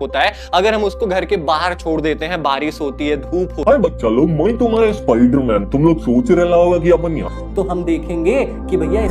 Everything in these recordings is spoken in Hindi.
होता है अगर हम उसको घर के बाहर छोड़ देते हैं बारिश होती है धूप हो है बच्चा लोग मैं तुम्हारा स्पाइडरमैन तुम लोग सोच रहे होगा कि अपन यहाँ तो हम देखेंगे कि भैया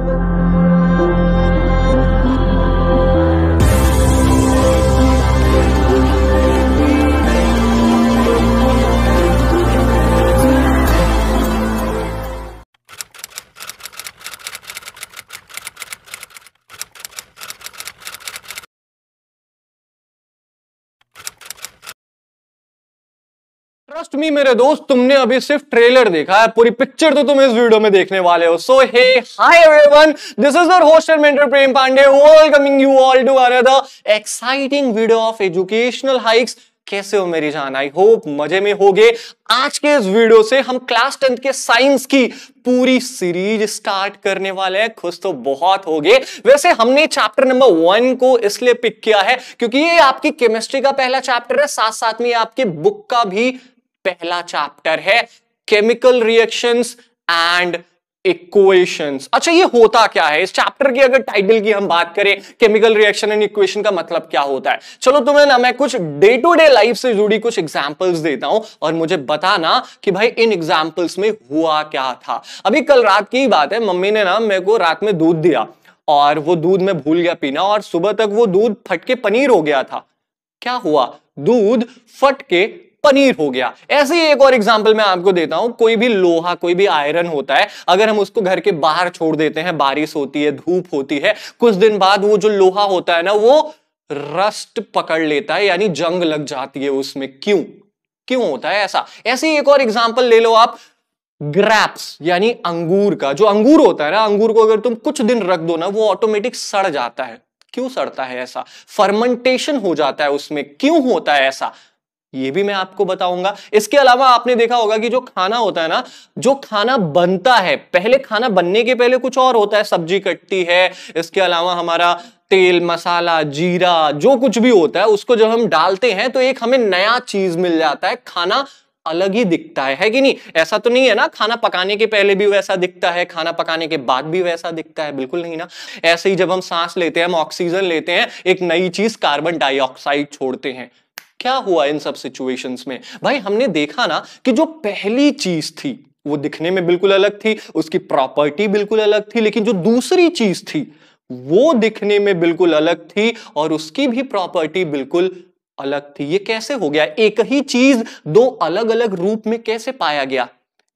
ट्रस्ट मी मेरे दोस्त तुमने अभी सिर्फ ट्रेलर देखा है पूरी पिक्चर तो तुम इस वीडियो में देखने वाले हो so hey hi everyone this is your host and mentor Prem Pandey welcoming you all to another exciting video of educational hikes कैसे हो मेरी जान आई होप मजे में होगे आज के इस वीडियो से हम क्लास टेंथ के साइंस की पूरी सीरीज स्टार्ट करने वाले हैं खुश तो बहुत हो गए वैसे हमने चैप्टर नंबर वन को इसलिए पिक किया है क्योंकि ये आपकी केमिस्ट्री का पहला चैप्टर है साथ साथ में आपके बुक का भी पहला चैप्टर है केमिकल रिएक्शंस एंड इक्वेशंस अच्छा ये होता क्या है इस चैप्टर की अगर टाइटल की हम बात करें केमिकल रिएक्शन एंड इक्वेशन का मतलब क्या होता है चलो तुम्हें तो ना मैं कुछ डे टू डे लाइफ से जुड़ी कुछ एग्जांपल्स देता हूं और मुझे बताना कि भाई इन एग्जांपल्स में हुआ क्या था अभी कल रात की बात है मम्मी ने ना मेरे को रात में दूध दिया और वो दूध मैं भूल गया पीना और सुबह तक वो दूध फटके पनीर हो गया था क्या हुआ दूध फटके पनीर हो गया ऐसे ही एक और एग्जाम्पल मैं आपको देता हूं कोई भी लोहा कोई भी आयरन होता है अगर हम उसको घर के बाहर छोड़ देते हैं बारिश होती है धूप होती है कुछ दिन बाद वो जो लोहा होता है ना वो रस्ट पकड़ लेता है यानी जंग लग जाती है उसमें क्यों क्यों होता है ऐसा ऐसे ही एक और एग्जाम्पल ले लो आप ग्रैप्स यानी अंगूर का जो अंगूर होता है ना अंगूर को अगर तुम कुछ दिन रख दो ना वो ऑटोमेटिक सड़ जाता है क्यों सड़ता है ऐसा फर्मेंटेशन हो जाता है उसमें क्यों होता है ऐसा ये भी मैं आपको बताऊंगा इसके अलावा आपने देखा होगा कि जो खाना होता है ना जो खाना बनता है पहले खाना बनने के पहले कुछ और होता है सब्जी कटती है इसके अलावा हमारा तेल मसाला जीरा जो कुछ भी होता है उसको जब हम डालते हैं तो एक हमें नया चीज मिल जाता है खाना अलग ही दिखता है है कि नहीं ऐसा तो नहीं है ना खाना पकाने के पहले भी वैसा दिखता है खाना पकाने के बाद भी वैसा दिखता है बिल्कुल नहीं ना ऐसे ही जब हम सांस लेते हैं हम ऑक्सीजन लेते हैं एक नई चीज कार्बन डाइऑक्साइड छोड़ते हैं क्या हुआ इन सब सिचुएशंस में भाई हमने देखा ना कि जो पहली चीज थी वो दिखने में बिल्कुल अलग थी उसकी प्रॉपर्टी बिल्कुल अलग थी लेकिन जो दूसरी चीज थी वो दिखने में बिल्कुल अलग थी और उसकी भी प्रॉपर्टी बिल्कुल अलग थी ये कैसे हो गया एक ही चीज दो अलग अलग रूप में कैसे पाया गया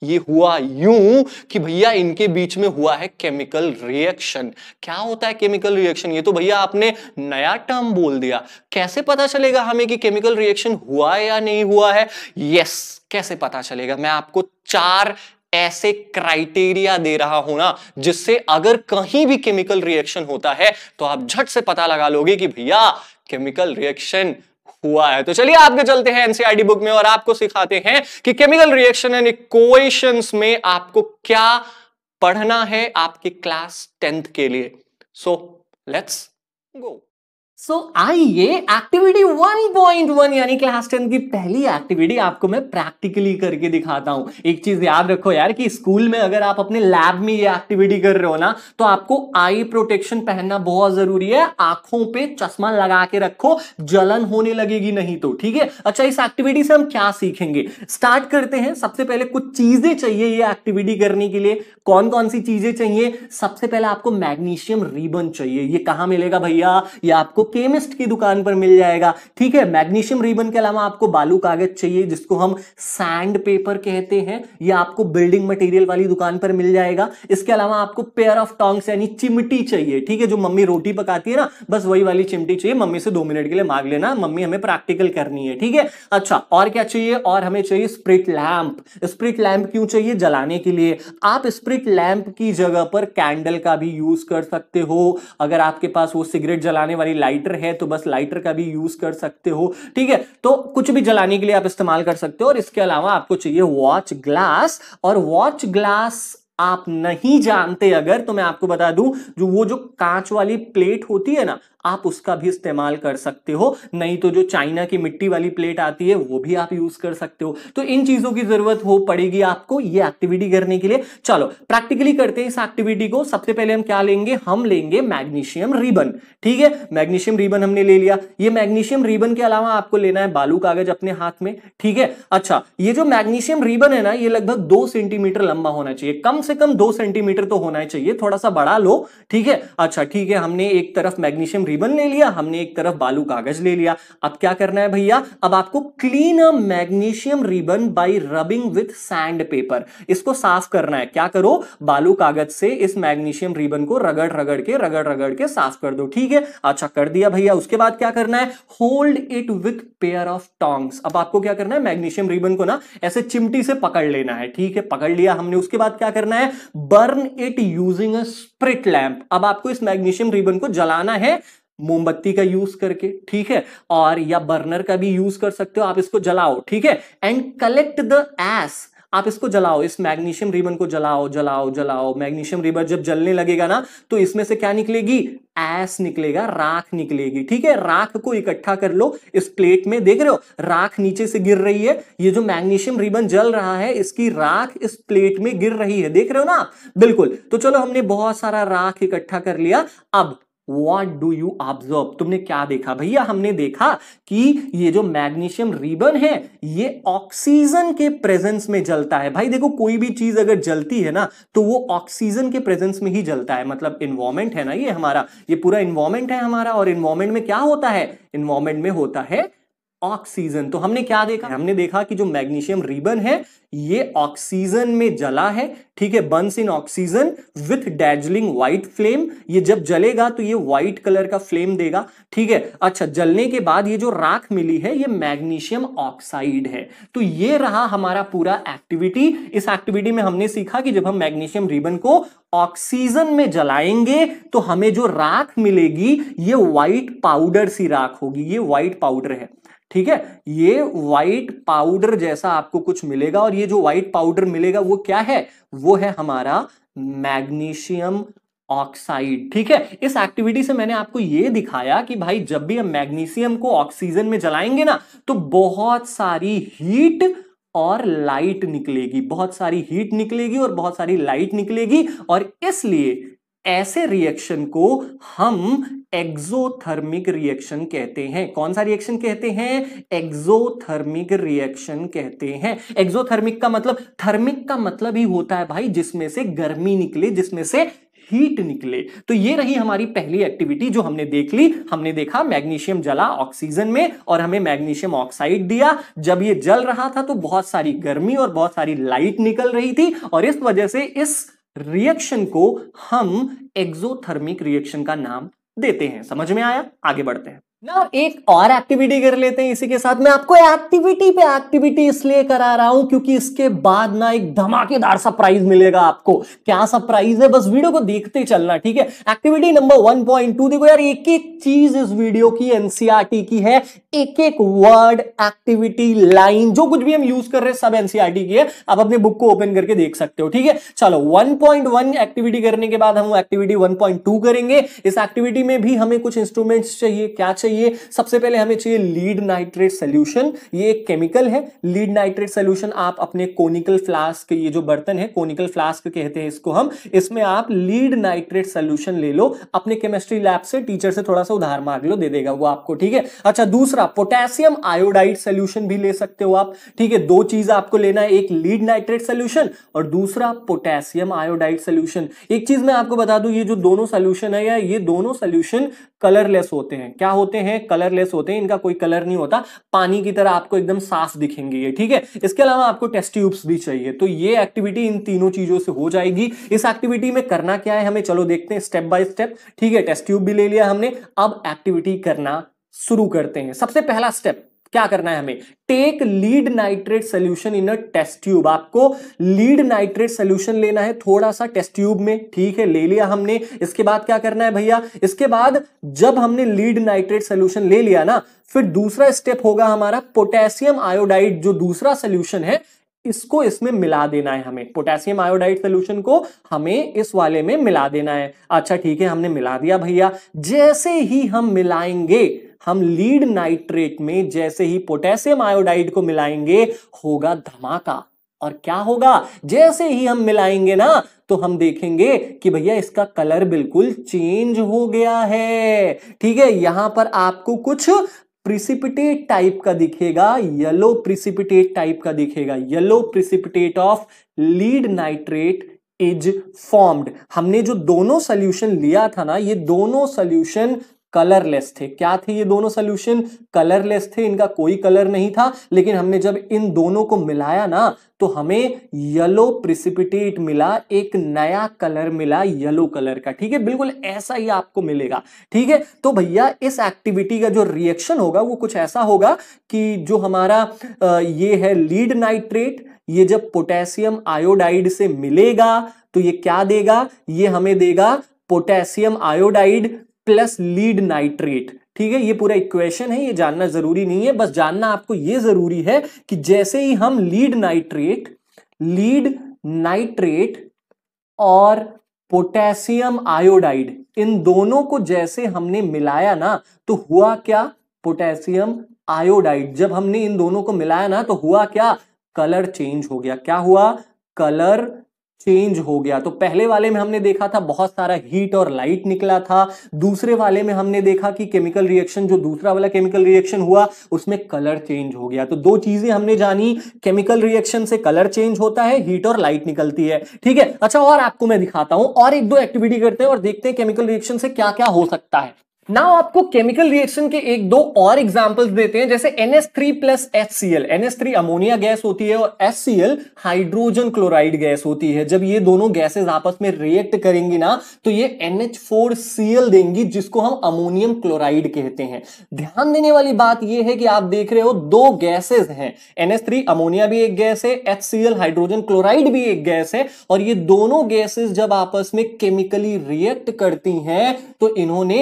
ये हुआ यूं कि भैया इनके बीच में हुआ है केमिकल रिएक्शन क्या होता है केमिकल रिएक्शन ये तो भैया आपने नया टर्म बोल दिया कैसे पता चलेगा हमें कि केमिकल रिएक्शन हुआ या नहीं हुआ है यस कैसे पता चलेगा मैं आपको चार ऐसे क्राइटेरिया दे रहा हूं ना जिससे अगर कहीं भी केमिकल रिएक्शन होता है तो आप झट से पता लगा लोगे कि भैया केमिकल रिएक्शन हुआ है तो चलिए आपके चलते हैं एनसीआरडी बुक में और आपको सिखाते हैं कि केमिकल रिएक्शन एंड इक्वेशन में आपको क्या पढ़ना है आपकी क्लास टेंथ के लिए so let's go so so, आइए एक्टिविटी 1.1 यानी क्लास टेन की पहली एक्टिविटी आपको मैं प्रैक्टिकली करके दिखाता हूं एक चीज याद रखो यार कि स्कूल में अगर आप अपने लैब में ये एक्टिविटी कर रहे हो ना तो आपको आई प्रोटेक्शन पहनना बहुत जरूरी है आंखों पे चश्मा लगा के रखो जलन होने लगेगी नहीं तो ठीक है अच्छा इस एक्टिविटी से हम क्या सीखेंगे स्टार्ट करते हैं सबसे पहले कुछ चीजें चाहिए ये एक्टिविटी करने के लिए कौन कौन सी चीजें चाहिए सबसे पहले आपको मैग्नीशियम रिबन चाहिए ये कहाँ मिलेगा भैया ये आपको केमिस्ट की दुकान पर मिल जाएगा ठीक है मैग्नीशियम रिबन के अलावा आपको बालू कागज चाहिए जिसको हम सैंड पेपर कहते हैं या आपको बिल्डिंग मटेरियल वाली दुकान पर मिल जाएगा इसके अलावा आपको पेयर ऑफ टॉन्ग्स यानी चिमटी चाहिए ठीक है जो मम्मी रोटी पकाती है ना बस वही वाली चिमटी चाहिए मम्मी से दो मिनट के लिए मांग लेना मम्मी हमें प्रैक्टिकल करनी है ठीक है अच्छा और क्या चाहिए और हमें चाहिए स्प्रिट लैंप स्प्रिट लैंप क्यों चाहिए जलाने के लिए आप स्प्रिट लैंप की जगह पर कैंडल का भी यूज कर सकते हो अगर आपके पास वो सिगरेट जलाने वाली लाइट लाइटर है तो बस लाइटर का भी यूज कर सकते हो ठीक है तो कुछ भी जलाने के लिए आप इस्तेमाल कर सकते हो और इसके अलावा आपको चाहिए वॉच ग्लास और वॉच ग्लास आप नहीं जानते अगर तो मैं आपको बता दूं जो वो जो कांच वाली प्लेट होती है ना आप उसका भी इस्तेमाल कर सकते हो नहीं तो जो चाइना की मिट्टी वाली प्लेट आती है वो भी आप यूज कर सकते हो तो इन चीजों की जरूरत हो पड़ेगी आपको ये एक्टिविटी करने के लिए चलो प्रैक्टिकली करते हैं इस एक्टिविटी को सबसे पहले हम क्या लेंगे हम लेंगे मैग्नीशियम रिबन ठीक है मैग्नीशियम रिबन हमने ले लिया ये मैग्नीशियम रिबन के अलावा आपको लेना है बालू कागज अपने हाथ में ठीक है अच्छा ये जो मैग्नीशियम रिबन है ना ये लगभग दो सेंटीमीटर लंबा होना चाहिए कम से कम दो सेंटीमीटर तो होना चाहिए थोड़ा सा बड़ा लो ठीक है अच्छा ठीक है हमने एक तरफ मैग्नीशियम रिबन ले लिया हमने एक तरफ बालू कागज ले लिया अब क्या करना है भैया अब आपको clean a magnesium ribbon by rubbing with sandpaper इसको साफ करना है क्या करो बालू कागज से इस मैग्नीशियम रिबन को रगड़ रगड़ के रगड़ रगड़ के साफ कर दो ठीक है अच्छा कर दिया भैया उसके बाद क्या करना है hold it with pair of tongs अब आपको क्या करना है मैग्नीशियम रिबन को ना ऐसे चिमटी से पकड़ लेना है ठीक है पकड़ लिया हमने उसके बाद क्या करना है burn it using a spirit lamp अब आपको इस मैग्नीशियम रिबन को जलाना है मोमबत्ती का यूज करके ठीक है और या बर्नर का भी यूज कर सकते हो आप इसको जलाओ ठीक है एंड कलेक्ट द एस आप इसको जलाओ इस मैग्नीशियम रिबन को जलाओ जलाओ जलाओ मैग्नीशियम रिबन जब जलने लगेगा ना तो इसमें से क्या निकलेगी एस निकलेगा राख निकलेगी ठीक है राख को इकट्ठा कर लो इस प्लेट में देख रहे हो राख नीचे से गिर रही है ये जो मैग्नीशियम रिबन जल रहा है इसकी राख इस प्लेट में गिर रही है देख रहे हो ना बिल्कुल तो चलो हमने बहुत सारा राख इकट्ठा कर लिया अब वॉट डू यू ऑब्जर्व तुमने क्या देखा भैया हमने देखा कि ये जो मैग्नीशियम रिबन है ये ऑक्सीजन के प्रेजेंस में जलता है भाई देखो कोई भी चीज अगर जलती है ना तो वो ऑक्सीजन के प्रेजेंस में ही जलता है मतलब इन्वॉर्मेंट है ना ये हमारा ये पूरा इन्वॉर्मेंट है हमारा और इन्वॉर्मेंट में क्या होता है इन्वॉर्मेंट में होता है ऑक्सीजन तो हमने क्या देखा हमने देखा कि जो मैग्नीशियम रिबन है ये ऑक्सीजन में जला है ठीक है burns in oxygen with dazzling white flame ये जब जलेगा तो ये व्हाइट कलर का फ्लेम देगा ठीक है अच्छा जलने के बाद ये जो राख मिली है ये मैग्नीशियम ऑक्साइड है तो ये रहा हमारा पूरा एक्टिविटी इस एक्टिविटी में हमने सीखा कि जब हम मैग्नीशियम रिबन को ऑक्सीजन में जलाएंगे तो हमें जो राख मिलेगी ये व्हाइट पाउडर सी राख होगी ये व्हाइट पाउडर है ठीक है ये व्हाइट पाउडर जैसा आपको कुछ मिलेगा और ये जो व्हाइट पाउडर मिलेगा वो क्या है वो है हमारा मैग्नीशियम ऑक्साइड ठीक है इस एक्टिविटी से मैंने आपको ये दिखाया कि भाई जब भी हम मैग्नीशियम को ऑक्सीजन में जलाएंगे ना तो बहुत सारी हीट और लाइट निकलेगी बहुत सारी हीट निकलेगी और बहुत सारी लाइट निकलेगी और इसलिए ऐसे रिएक्शन को हम एक्सोथर्मिक रिएक्शन कहते हैं कौन सा रिएक्शन कहते हैं एक्सोथर्मिक रिएक्शन कहते हैं एक्सोथर्मिक का मतलब थर्मिक का मतलब ही होता है भाई जिसमें से गर्मी निकले जिसमें से हीट निकले तो ये रही हमारी पहली एक्टिविटी जो हमने देख ली हमने देखा मैग्नीशियम जला ऑक्सीजन में और हमें मैग्नीशियम ऑक्साइड दिया जब ये जल रहा था तो बहुत सारी गर्मी और बहुत सारी लाइट निकल रही थी और इस वजह से इस रिएक्शन को हम एक्सोथर्मिक रिएक्शन का नाम देते हैं समझ में आया आगे बढ़ते हैं ना एक और एक्टिविटी कर लेते हैं इसी के साथ मैं आपको एक्टिविटी पे एक्टिविटी इसलिए करा रहा हूं क्योंकि इसके बाद ना एक धमाकेदार सरप्राइज मिलेगा आपको क्या सरप्राइज है बस वीडियो को देखते चलना ठीक है एक्टिविटी नंबर 1.2 देखो यार एक एक चीज इस वीडियो की एनसीआरटी e की है एक एक वर्ड एक्टिविटी लाइन जो कुछ भी हम यूज कर रहे हैं सब एनसीआरटी e की है आप अपने बुक को ओपन करके देख सकते हो ठीक है चलो वन एक्टिविटी करने के बाद हम एक्टिविटी वन करेंगे इस एक्टिविटी में भी हमें कुछ इंस्ट्रूमेंट्स चाहिए क्या चाहिए चाहिए सबसे पहले हमें चाहिए लीड नाइट्रेट सोल्यूशन ये एक केमिकल है लीड नाइट्रेट सोल्यूशन आप अपने कोनिकल फ्लास्क ये जो बर्तन है कोनिकल फ्लास्क कहते हैं इसको हम इसमें आप लीड नाइट्रेट सोल्यूशन ले लो अपने केमिस्ट्री लैब से टीचर से थोड़ा सा उधार मांग लो दे देगा वो आपको ठीक है अच्छा दूसरा पोटेशियम आयोडाइड सोल्यूशन भी ले सकते हो आप ठीक है दो चीज आपको लेना है एक लीड नाइट्रेट सोल्यूशन और दूसरा पोटेशियम आयोडाइड सोल्यूशन एक चीज मैं आपको बता दूं ये जो दोनों सोल्यूशन है या ये दोनों सोल्यूशन कलरलेस होते हैं क्या होते हैं कलरलेस होते हैं इनका कोई कलर नहीं होता पानी की तरह आपको एकदम साफ दिखेंगे ये ठीक है इसके अलावा आपको टेस्ट ट्यूब्स भी चाहिए तो ये एक्टिविटी इन तीनों चीजों से हो जाएगी इस एक्टिविटी में करना क्या है हमें चलो देखते हैं स्टेप बाय स्टेप ठीक है टेस्ट ट्यूब भी ले लिया हमने अब एक्टिविटी करना शुरू करते हैं सबसे पहला स्टेप क्या करना है हमें take lead nitrate solution in a test tube आपको लीड नाइट्रेट सोल्यूशन लेना है थोड़ा सा टेस्ट ट्यूब में ठीक है ले लिया हमने इसके बाद क्या करना है भैया इसके बाद जब हमने लीड नाइट्रेट सोल्यूशन ले लिया ना फिर दूसरा स्टेप होगा हमारा पोटेशियम आयोडाइड जो दूसरा सोल्यूशन है इसको इसमें मिला देना है हमें पोटेशियम आयोडाइड सोल्यूशन को हमें इस वाले में मिला देना है अच्छा ठीक है हमने मिला दिया भैया जैसे ही हम मिलाएंगे हम लीड नाइट्रेट में जैसे ही पोटेशियम आयोडाइड को मिलाएंगे होगा धमाका और क्या होगा जैसे ही हम मिलाएंगे ना तो हम देखेंगे कि भैया इसका कलर बिल्कुल चेंज हो गया है ठीक है यहां पर आपको कुछ प्रिसिपिटेट टाइप का दिखेगा येलो प्रिसिपिटेट टाइप का दिखेगा yellow precipitate of lead nitrate is formed हमने जो दोनों सोल्यूशन लिया था ना ये दोनों सोल्यूशन कलरलेस थे क्या थे ये दोनों सोल्यूशन कलरलेस थे इनका कोई कलर नहीं था लेकिन हमने जब इन दोनों को मिलाया ना तो हमें येलो प्रिसिपिटेट मिला एक नया कलर मिला येलो कलर का ठीक है बिल्कुल ऐसा ही आपको मिलेगा ठीक है तो भैया इस एक्टिविटी का जो रिएक्शन होगा वो कुछ ऐसा होगा कि जो हमारा ये है लीड नाइट्रेट ये जब पोटेशियम आयोडाइड से मिलेगा तो ये क्या देगा ये हमें देगा potassium iodide plus lead nitrate ठीक है ये पूरा इक्वेशन है ये जानना जरूरी नहीं है बस जानना आपको ये जरूरी है कि जैसे ही हम लीड नाइट्रेट लीड नाइट्रेट और पोटेशियम आयोडाइड इन दोनों को जैसे हमने मिलाया ना तो हुआ क्या पोटेशियम आयोडाइड जब हमने इन दोनों को मिलाया ना तो हुआ क्या कलर चेंज हो गया क्या हुआ कलर चेंज हो गया तो पहले वाले में हमने देखा था बहुत सारा हीट और लाइट निकला था दूसरे वाले में हमने देखा कि केमिकल रिएक्शन जो दूसरा वाला केमिकल रिएक्शन हुआ उसमें कलर चेंज हो गया तो दो चीजें हमने जानी केमिकल रिएक्शन से कलर चेंज होता है हीट और लाइट निकलती है ठीक है अच्छा और आपको मैं दिखाता हूं और एक दो एक्टिविटी करते हैं और देखते हैं केमिकल रिएक्शन से क्या क्या हो सकता है नाउ आपको केमिकल रिएक्शन के एक दो और एग्जांपल्स देते हैं जैसे NH3 plus HCl NH3 ammonia gas होती है और HCl हाइड्रोजन क्लोराइड गैस होती है जब ये दोनों गैसेस आपस में रिएक्ट करेंगी ना तो ये NH4Cl देंगी जिसको हम अमोनियम क्लोराइड कहते हैं ध्यान देने वाली बात ये है कि आप देख रहे हो दो गैसेज हैं NH3 अमोनिया भी एक गैस है एच हाइड्रोजन क्लोराइड भी एक गैस है और ये दोनों गैसेज जब आपस में केमिकली रिएक्ट करती हैं तो इन्होंने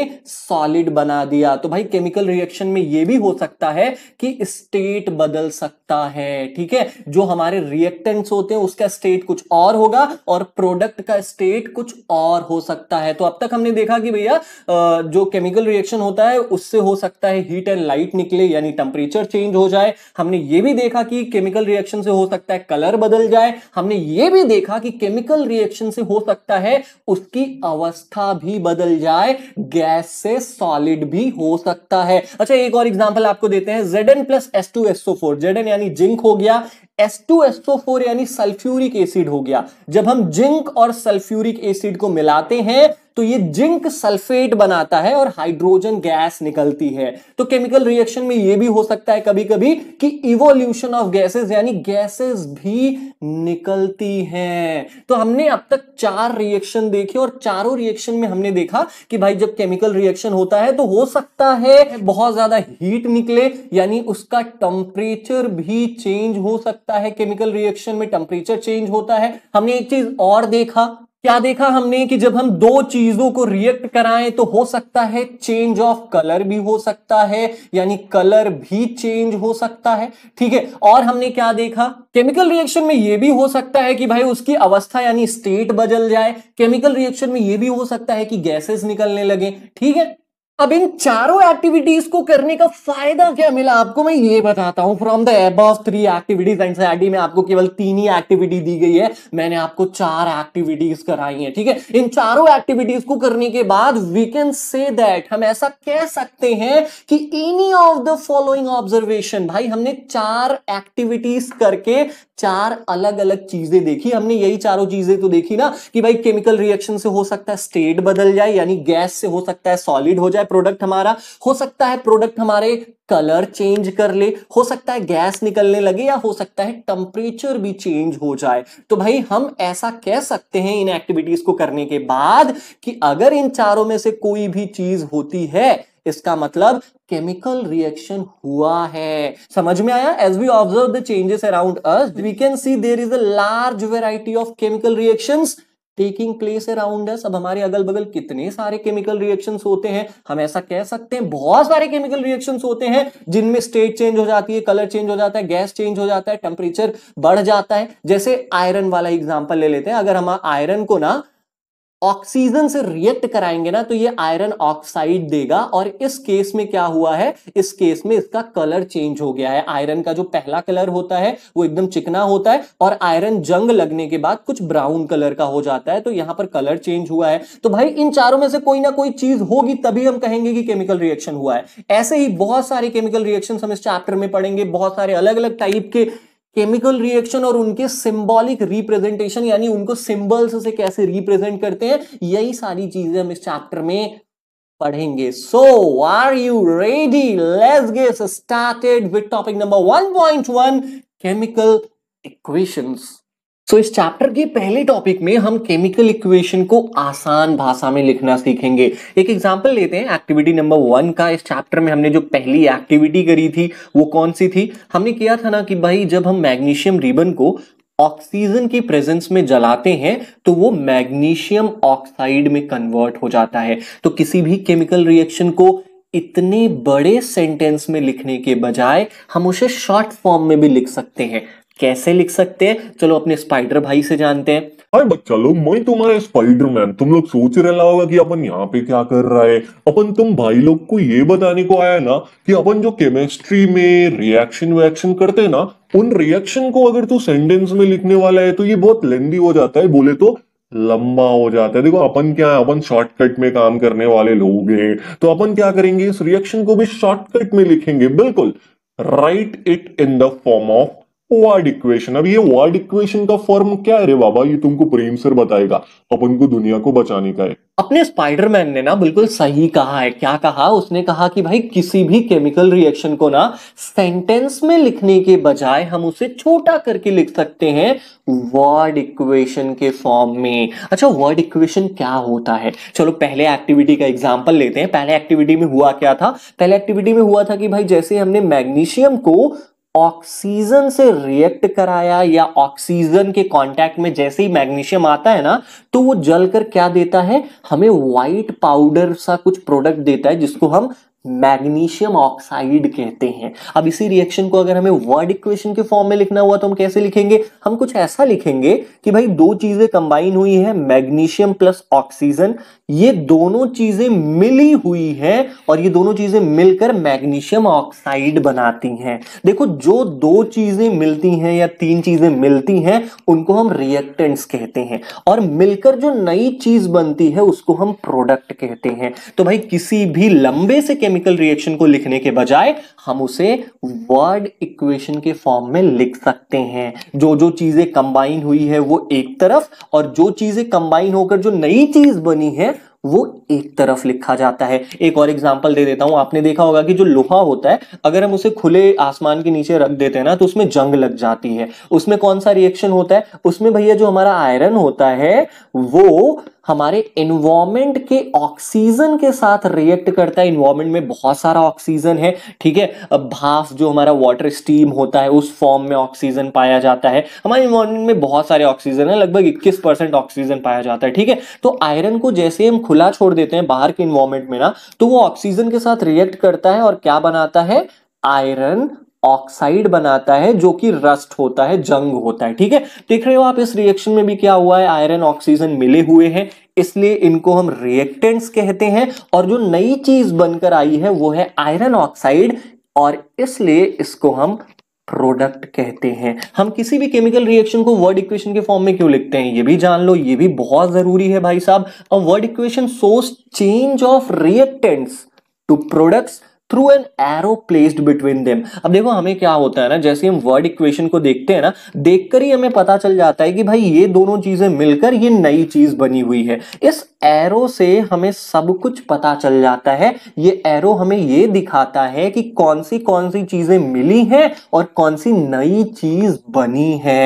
सॉलिड बना दिया तो भाई केमिकल रिएक्शन में ये भी हो सकता है कि स्टेट बदल सकता है ठीक है जो हमारे रिएक्टेंट्स होते हैं उसका स्टेट कुछ और होगा और प्रोडक्ट का स्टेट कुछ और हो सकता है तो अब तक हमने देखा कि भैया जो केमिकल रिएक्शन होता है उससे हो सकता है हीट एंड लाइट निकले यानी टेम्परेचर चेंज हो जाए हमने ये भी देखा कि केमिकल रिएक्शन से हो सकता है कलर बदल जाए हमने ये भी देखा कि केमिकल रिएक्शन से हो सकता है उसकी अवस्था भी बदल जाए गैस से सॉलिड भी हो सकता है अच्छा एक और एग्जाम्पल आपको देते हैं Z N plus S two SO four Z N यानी जिंक हो गया एस टू एसओ फोर यानी सल्फ्यूरिक एसिड हो गया जब हम जिंक और सल्फ्यूरिक एसिड को मिलाते हैं तो ये जिंक सल्फेट बनाता है और हाइड्रोजन गैस निकलती है तो केमिकल रिएक्शन में ये भी हो सकता है कभी कभी कि इवोल्यूशन ऑफ गैसेस यानी गैसेस भी निकलती हैं तो हमने अब तक चार रिएक्शन देखे और चारों रिएक्शन में हमने देखा कि भाई जब केमिकल रिएक्शन होता है तो हो सकता है बहुत ज्यादा हीट निकले यानी उसका टेम्परेचर भी चेंज हो सकता है केमिकल रिएक्शन में टेम्परेचर चेंज होता है हमने एक चीज और देखा क्या देखा हमने कि जब हम दो चीजों को रिएक्ट कराएं तो हो सकता है चेंज ऑफ कलर भी हो सकता है यानी कलर भी चेंज हो सकता है ठीक है और हमने क्या देखा केमिकल रिएक्शन में यह भी हो सकता है कि भाई उसकी अवस्था यानी स्टेट बदल जाए केमिकल रिएक्शन में यह भी हो सकता है कि गैसेस निकलने लगे ठीक है अब इन चारों एक्टिविटीज को करने का फायदा क्या मिला आपको मैं ये बताता हूं from the of three activities सैडी में आपको केवल तीन ही एक्टिविटी दी गई है मैंने आपको चार एक्टिविटीज कराई है ठीक है इन चारों एक्टिविटीज को करने के बाद वी कैन से दैट हम ऐसा कह सकते हैं कि any of the following observation भाई हमने चार एक्टिविटीज करके चार अलग अलग चीजें देखी हमने यही चारों चीजें तो देखी ना कि भाई केमिकल रिएक्शन से हो सकता है स्टेट बदल जाए यानी गैस से हो सकता है सॉलिड हो जाए प्रोडक्ट हमारा हो सकता है प्रोडक्ट हमारे कलर चेंज कर ले हो सकता है गैस निकलने लगे या हो सकता है टेम्परेचर भी चेंज हो जाए तो भाई हम ऐसा कह सकते हैं इन एक्टिविटीज को करने के बाद कि अगर इन चारों में से कोई भी चीज होती है इसका मतलब केमिकल रिएक्शन हुआ है समझ में आया as we observe the changes around us we can see there is a large variety of chemical reaction taking place around us अब हमारे अगल बगल कितने सारे केमिकल रिएक्शन होते हैं हम ऐसा कह सकते हैं बहुत सारे केमिकल रिएक्शन होते हैं जिनमें स्टेट चेंज हो जाती है कलर चेंज हो जाता है गैस चेंज हो जाता है टेम्परेचर बढ़ जाता है जैसे आयरन वाला एग्जाम्पल ले लेते हैं अगर हम आयरन को ना ऑक्सीजन से रिएक्ट कराएंगे ना तो ये आयरन ऑक्साइड देगा और इस केस में क्या हुआ है इस केस में इसका कलर चेंज हो गया है आयरन का जो पहला कलर होता है वो एकदम चिकना होता है और आयरन जंग लगने के बाद कुछ ब्राउन कलर का हो जाता है तो यहां पर कलर चेंज हुआ है तो भाई इन चारों में से कोई ना कोई चीज होगी तभी हम कहेंगे कि केमिकल रिएक्शन हुआ है ऐसे ही बहुत सारे केमिकल रिएक्शन हम इस चैप्टर में पढ़ेंगे बहुत सारे अलग अलग टाइप के केमिकल रिएक्शन और उनके सिंबॉलिक रिप्रेजेंटेशन यानी उनको सिंबल्स से कैसे रिप्रेजेंट करते हैं यही सारी चीजें हम इस चैप्टर में पढ़ेंगे so are you ready let's get started with topic number 1.1 chemical equations so so, इस चैप्टर के पहले टॉपिक में हम केमिकल इक्वेशन को आसान भाषा में लिखना सीखेंगे एक एग्जांपल लेते हैं एक्टिविटी नंबर वन का इस चैप्टर में हमने जो पहली एक्टिविटी करी थी वो कौन सी थी हमने किया था ना कि भाई जब हम मैग्नीशियम रिबन को ऑक्सीजन की प्रेजेंस में जलाते हैं तो वो मैग्नीशियम ऑक्साइड में कन्वर्ट हो जाता है तो किसी भी केमिकल रिएक्शन को इतने बड़े सेंटेंस में लिखने के बजाय हम उसे शॉर्ट फॉर्म में भी लिख सकते हैं कैसे लिख सकते हैं चलो अपने स्पाइडर भाई से जानते हैं हाय बच्चा लोग मैं तुम्हारे स्पाइडरमैन तुम लोग सोच रहे होगा कि अपन यहाँ पे क्या कर रहा है अपन तुम भाई लोग को ये बताने को आया ना कि अपन जो केमिस्ट्री में रिएक्शन वेक्शन करते हैं ना उन रिएक्शन को अगर तू सेंटेंस में लिखने वाला है तो ये बहुत लेंदी हो जाता है बोले तो लंबा हो जाता है देखो अपन क्या है अपन शॉर्टकट में काम करने वाले लोग हैं तो अपन क्या करेंगे इस रिएक्शन को भी शॉर्टकट में लिखेंगे बिल्कुल write it in the form of word equation अब ये वर्ड इक्वेशन का फॉर्म क्या है रे बाबा ये तुमको प्रेम सर बताएगा अपन को दुनिया को बचाने का है अपने स्पाइडरमैन ने ना बिल्कुल सही कहा है क्या कहा उसने कहा कि भाई किसी भी केमिकल रिएक्शन को ना सेंटेंस में लिखने के बजाय हम उसे छोटा करके लिख सकते हैं वर्ड इक्वेशन के फॉर्म में अच्छा वर्ड इक्वेशन क्या होता है चलो पहले एक्टिविटी का एग्जाम्पल लेते हैं पहले एक्टिविटी में हुआ क्या था पहले एक्टिविटी में हुआ था कि भाई जैसे हमने मैग्नीशियम को ऑक्सीजन से रिएक्ट कराया या ऑक्सीजन के कांटेक्ट में जैसे ही मैग्नीशियम आता है ना तो वो जल कर क्या देता है हमें वाइट पाउडर सा कुछ प्रोडक्ट देता है जिसको हम मैग्नीशियम ऑक्साइड कहते हैं अब इसी रिएक्शन को अगर हमें वर्ड इक्वेशन के फॉर्म में लिखना हुआ तो हम कैसे लिखेंगे हम कुछ ऐसा लिखेंगे कि भाई दो चीजें कंबाइन हुई है मैग्नीशियम प्लस ऑक्सीजन ये दोनों चीजें मिली हुई है और ये दोनों चीजें मिलकर मैग्नीशियम ऑक्साइड बनाती हैं देखो जो दो चीजें मिलती हैं या तीन चीजें मिलती हैं उनको हम रिएक्टेंट्स कहते हैं और मिलकर जो नई चीज बनती है उसको हम प्रोडक्ट कहते हैं तो भाई किसी भी लंबे से केमिकल रिएक्शन को लिखने के बजाय हम उसे वर्ड इक्वेशन के फॉर्म में लिख सकते हैं जो जो चीजें कंबाइन हुई है वो एक तरफ और जो चीजें कंबाइन होकर जो नई चीज बनी है वो एक तरफ लिखा जाता है एक और एग्जाम्पल दे देता हूं आपने देखा होगा कि जो लोहा होता है अगर हम उसे खुले आसमान के नीचे रख देते हैं ना तो उसमें जंग लग जाती है उसमें कौन सा रिएक्शन होता है उसमें भैया जो हमारा आयरन होता है वो हमारे इन्वायरमेंट के ऑक्सीजन के साथ रिएक्ट करता है इन्वायरमेंट में बहुत सारा ऑक्सीजन है ठीक है अब भाफ जो हमारा वाटर स्टीम होता है उस फॉर्म में ऑक्सीजन पाया जाता है हमारे इन्वायरमेंट में बहुत सारे ऑक्सीजन है लगभग 21 परसेंट ऑक्सीजन पाया जाता है ठीक है तो आयरन को जैसे हम खुला छोड़ देते हैं बाहर के इन्वायरमेंट में ना तो वो ऑक्सीजन के साथ रिएक्ट करता है और क्या बनाता है आयरन ऑक्साइड बनाता है जो कि रस्ट होता है जंग होता है ठीक है देख रहे हो आप इस रिएक्शन में भी क्या हुआ है आयरन ऑक्सीजन मिले हुए हैं इसलिए इनको हम रिएक्टेंट्स कहते हैं और जो नई चीज बनकर आई है वो है आयरन ऑक्साइड और इसलिए इसको हम प्रोडक्ट कहते हैं हम किसी भी केमिकल रिएक्शन को वर्ड इक्वेशन के फॉर्म में क्यों लिखते हैं ये भी जान लो ये भी बहुत जरूरी है भाई साहब वर्ड इक्वेशन सोर्स change of reactants to products through an arrow placed between them अब देखो हमें क्या होता है ना जैसे हम वर्ड इक्वेशन को देखते हैं ना देखकर ही हमें पता चल जाता है कि भाई ये दोनों चीजें मिलकर ये नई चीज बनी हुई है इस एरो से हमें सब कुछ पता चल जाता है ये एरो हमें ये दिखाता है कि कौन सी कौन सी चीजें मिली हैं और कौन सी नई चीज बनी है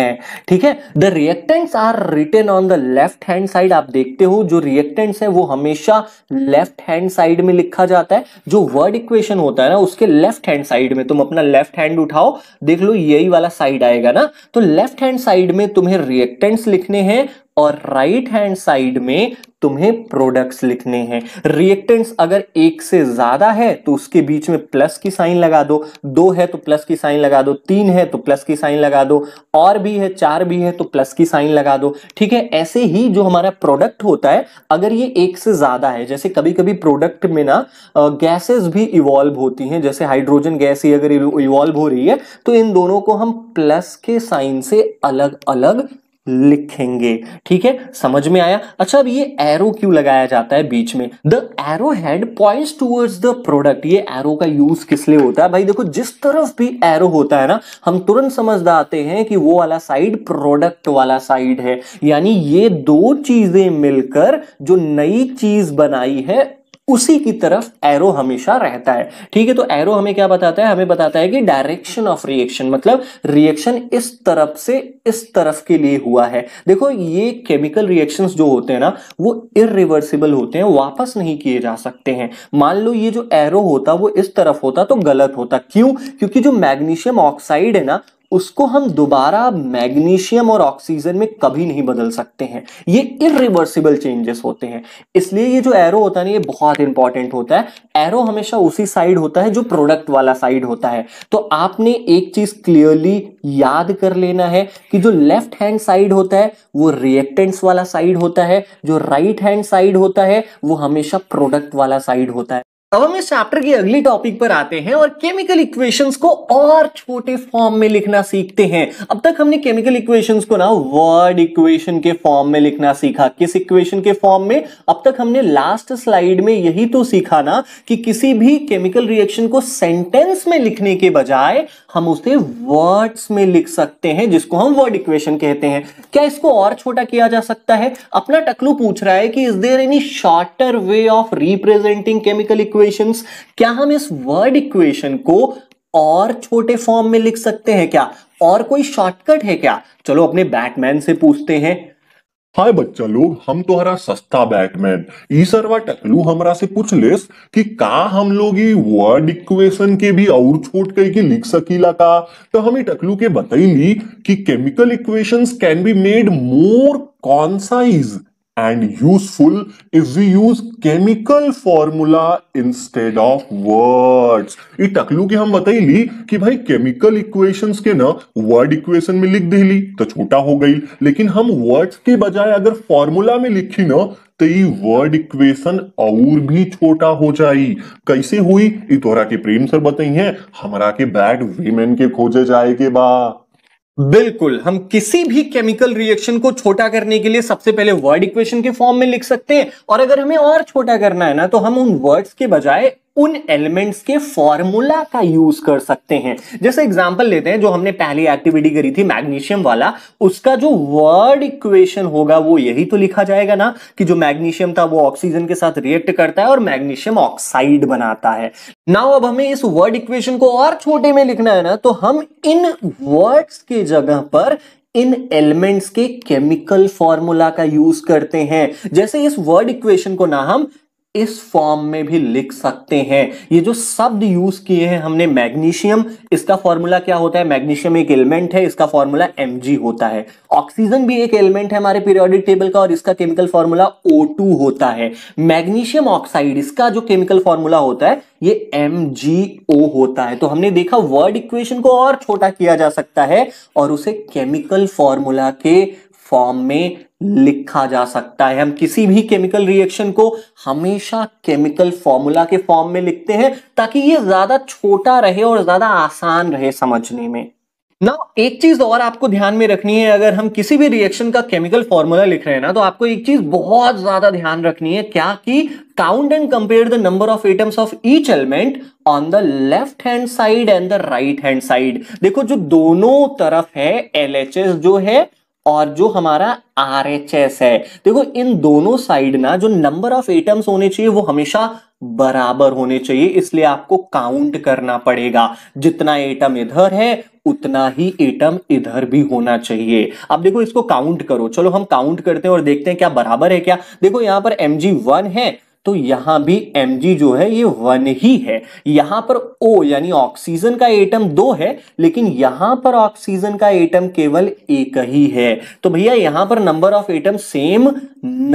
ठीक है the reactants are written on the left hand side आप देखते हो जो रिएक्टेंट्स है वो हमेशा लेफ्ट हैंड साइड में लिखा जाता है जो वर्ड इक्वेशन सेक्शन होता है ना उसके लेफ्ट हैंड साइड में तुम अपना लेफ्ट हैंड उठाओ देख लो यही वाला साइड आएगा ना तो लेफ्ट हैंड साइड में तुम्हें रिएक्टेंट्स लिखने हैं और राइट हैंड साइड में तुम्हें प्रोडक्ट्स लिखने हैं रिएक्टेंट्स अगर एक से ज्यादा है तो उसके बीच में प्लस की साइन लगा दो दो है तो प्लस की साइन लगा दो तीन है तो प्लस की साइन लगा दो और भी है चार भी है तो प्लस की साइन लगा दो ठीक है ऐसे ही जो हमारा प्रोडक्ट होता है अगर ये एक से ज्यादा है जैसे कभी कभी प्रोडक्ट में ना गैसेस भी इवॉल्व होती हैं जैसे हाइड्रोजन गैस ही अगर इवॉल्व हो रही है तो इन दोनों को हम प्लस के साइन से अलग अलग लिखेंगे ठीक है समझ में आया अच्छा अब ये एरो क्यों लगाया जाता है बीच में the arrow head points towards the product ये एरो का यूज किस लिए होता है भाई देखो जिस तरफ भी एरो होता है ना हम तुरंत समझ आते हैं कि वो वाला साइड प्रोडक्ट वाला साइड है यानी ये दो चीजें मिलकर जो नई चीज बनाई है उसी की तरफ एरो हमेशा रहता है ठीक है तो एरो हमें क्या बताता है हमें बताता है कि डायरेक्शन ऑफ रिएक्शन मतलब रिएक्शन इस तरफ से इस तरफ के लिए हुआ है देखो ये केमिकल रिएक्शन जो होते हैं ना वो इिवर्सिबल होते हैं वापस नहीं किए जा सकते हैं मान लो ये जो एरो होता वो इस तरफ होता तो गलत होता क्यों क्योंकि जो मैग्नीशियम ऑक्साइड है ना उसको हम दोबारा मैग्नीशियम और ऑक्सीजन में कभी नहीं बदल सकते हैं ये इरिवर्सिबल चेंजेस होते हैं इसलिए ये जो एरो होता है ना ये बहुत इंपॉर्टेंट होता है एरो हमेशा उसी साइड होता है जो प्रोडक्ट वाला साइड होता है तो आपने एक चीज क्लियरली याद कर लेना है कि जो लेफ्ट हैंड साइड होता है वो रिएक्टेंट्स वाला साइड होता है जो राइट हैंड साइड होता है वो हमेशा प्रोडक्ट वाला साइड होता है अब हम इस चैप्टर के अगले टॉपिक पर आते हैं और केमिकल इक्वेशंस को और छोटे फॉर्म में लिखना सीखते हैं अब तक हमने केमिकल इक्वेशंस को ना वर्ड इक्वेशन के फॉर्म में लिखना सीखा किस इक्वेशन के फॉर्म में अब तक हमने लास्ट स्लाइड में यही तो सीखा ना कि किसी भी केमिकल रिएक्शन को सेंटेंस में लिखने के बजाय हम उसे वर्ड्स में लिख सकते हैं जिसको हम वर्ड इक्वेशन कहते हैं क्या इसको और छोटा किया जा सकता है अपना टकलू पूछ रहा है कि is there any shorter way of representing chemical equation equation क्या हम इस वर्ड इक्वेशन को और छोटे फॉर्म में लिख सकते हैं क्या और कोई शॉर्टकट है क्या चलो अपने बैटमैन से पूछते हैं हाय बच्चा लोग हम तो हरा सस्ता बैटमैन ईसरवा टकलू हमरा से पूछ लेस कि का हम लोग वर्ड इक्वेशन के भी और छोट कह के लिख सकीला का तो हमें टकलू के बताई ली कि chemical equations can be made more concise and useful if we use chemical formula instead of words. ये टकलू की हम बताई ली कि भाई केमिकल इक्वेशंस के ना वर्ड इक्वेशन में लिख दिली तो छोटा हो गई लेकिन हम वर्ड्स के बजाय अगर फॉर्मूला में लिखी ना तो ये वर्ड इक्वेशन और भी छोटा हो जाई कैसे हुई ये तोहरा के प्रेम सर बताई है हमारा के बैड वीमेन के खोजे जाए के बाद बिल्कुल हम किसी भी केमिकल रिएक्शन को छोटा करने के लिए सबसे पहले वर्ड इक्वेशन के फॉर्म में लिख सकते हैं और अगर हमें और छोटा करना है ना तो हम उन वर्ड्स के बजाय उन एलिमेंट्स के फॉर्मूला का यूज कर सकते हैं जैसे एग्जांपल लेते हैं जो हमने पहली एक्टिविटी करी थी मैग्नीशियम वाला उसका जो वर्ड इक्वेशन होगा वो यही तो लिखा जाएगा ना कि जो मैग्नीशियम था वो ऑक्सीजन के साथ रिएक्ट करता है और मैग्नीशियम ऑक्साइड बनाता है नाउ अब हमें इस वर्ड इक्वेशन को और छोटे में लिखना है ना तो हम इन वर्ड्स के जगह पर इन एलिमेंट्स के केमिकल फॉर्मूला का यूज करते हैं जैसे इस वर्ड इक्वेशन को ना हम इस फॉर्म में भी लिख सकते हैं ये जो शब्द यूज किए हैं हमने मैग्नीशियम इसका फॉर्मूला क्या होता है मैग्नीशियम एक एलिमेंट है इसका फॉर्मूला एम होता है ऑक्सीजन भी एक एलिमेंट है हमारे पीरियोडिक टेबल का और इसका केमिकल फॉर्मूला ओ होता है मैग्नीशियम ऑक्साइड इसका जो केमिकल फॉर्मूला होता है ये एम होता है तो हमने देखा वर्ड इक्वेशन को और छोटा किया जा सकता है और उसे केमिकल फॉर्मूला के फॉर्म में लिखा जा सकता है हम किसी भी केमिकल रिएक्शन को हमेशा केमिकल फॉर्मूला के फॉर्म में लिखते हैं ताकि ये ज्यादा छोटा रहे और ज्यादा आसान रहे समझने में ना एक चीज और आपको ध्यान में रखनी है अगर हम किसी भी रिएक्शन का केमिकल फॉर्मूला लिख रहे हैं ना तो आपको एक चीज बहुत ज्यादा ध्यान रखनी है क्या कि count and compare the number of atoms of each element on the left hand side and the right hand side देखो जो दोनों तरफ है एल जो है और जो हमारा आर है देखो इन दोनों साइड ना जो नंबर ऑफ एटम्स होने चाहिए वो हमेशा बराबर होने चाहिए इसलिए आपको काउंट करना पड़ेगा जितना एटम इधर है उतना ही एटम इधर भी होना चाहिए अब देखो इसको काउंट करो चलो हम काउंट करते हैं और देखते हैं क्या बराबर है क्या देखो यहां पर एम जी वन है तो यहां भी Mg जो है ये वन ही है यहां पर O यानी ऑक्सीजन का एटम दो है लेकिन यहां पर ऑक्सीजन का एटम केवल एक ही है तो भैया यहां पर नंबर ऑफ एटम सेम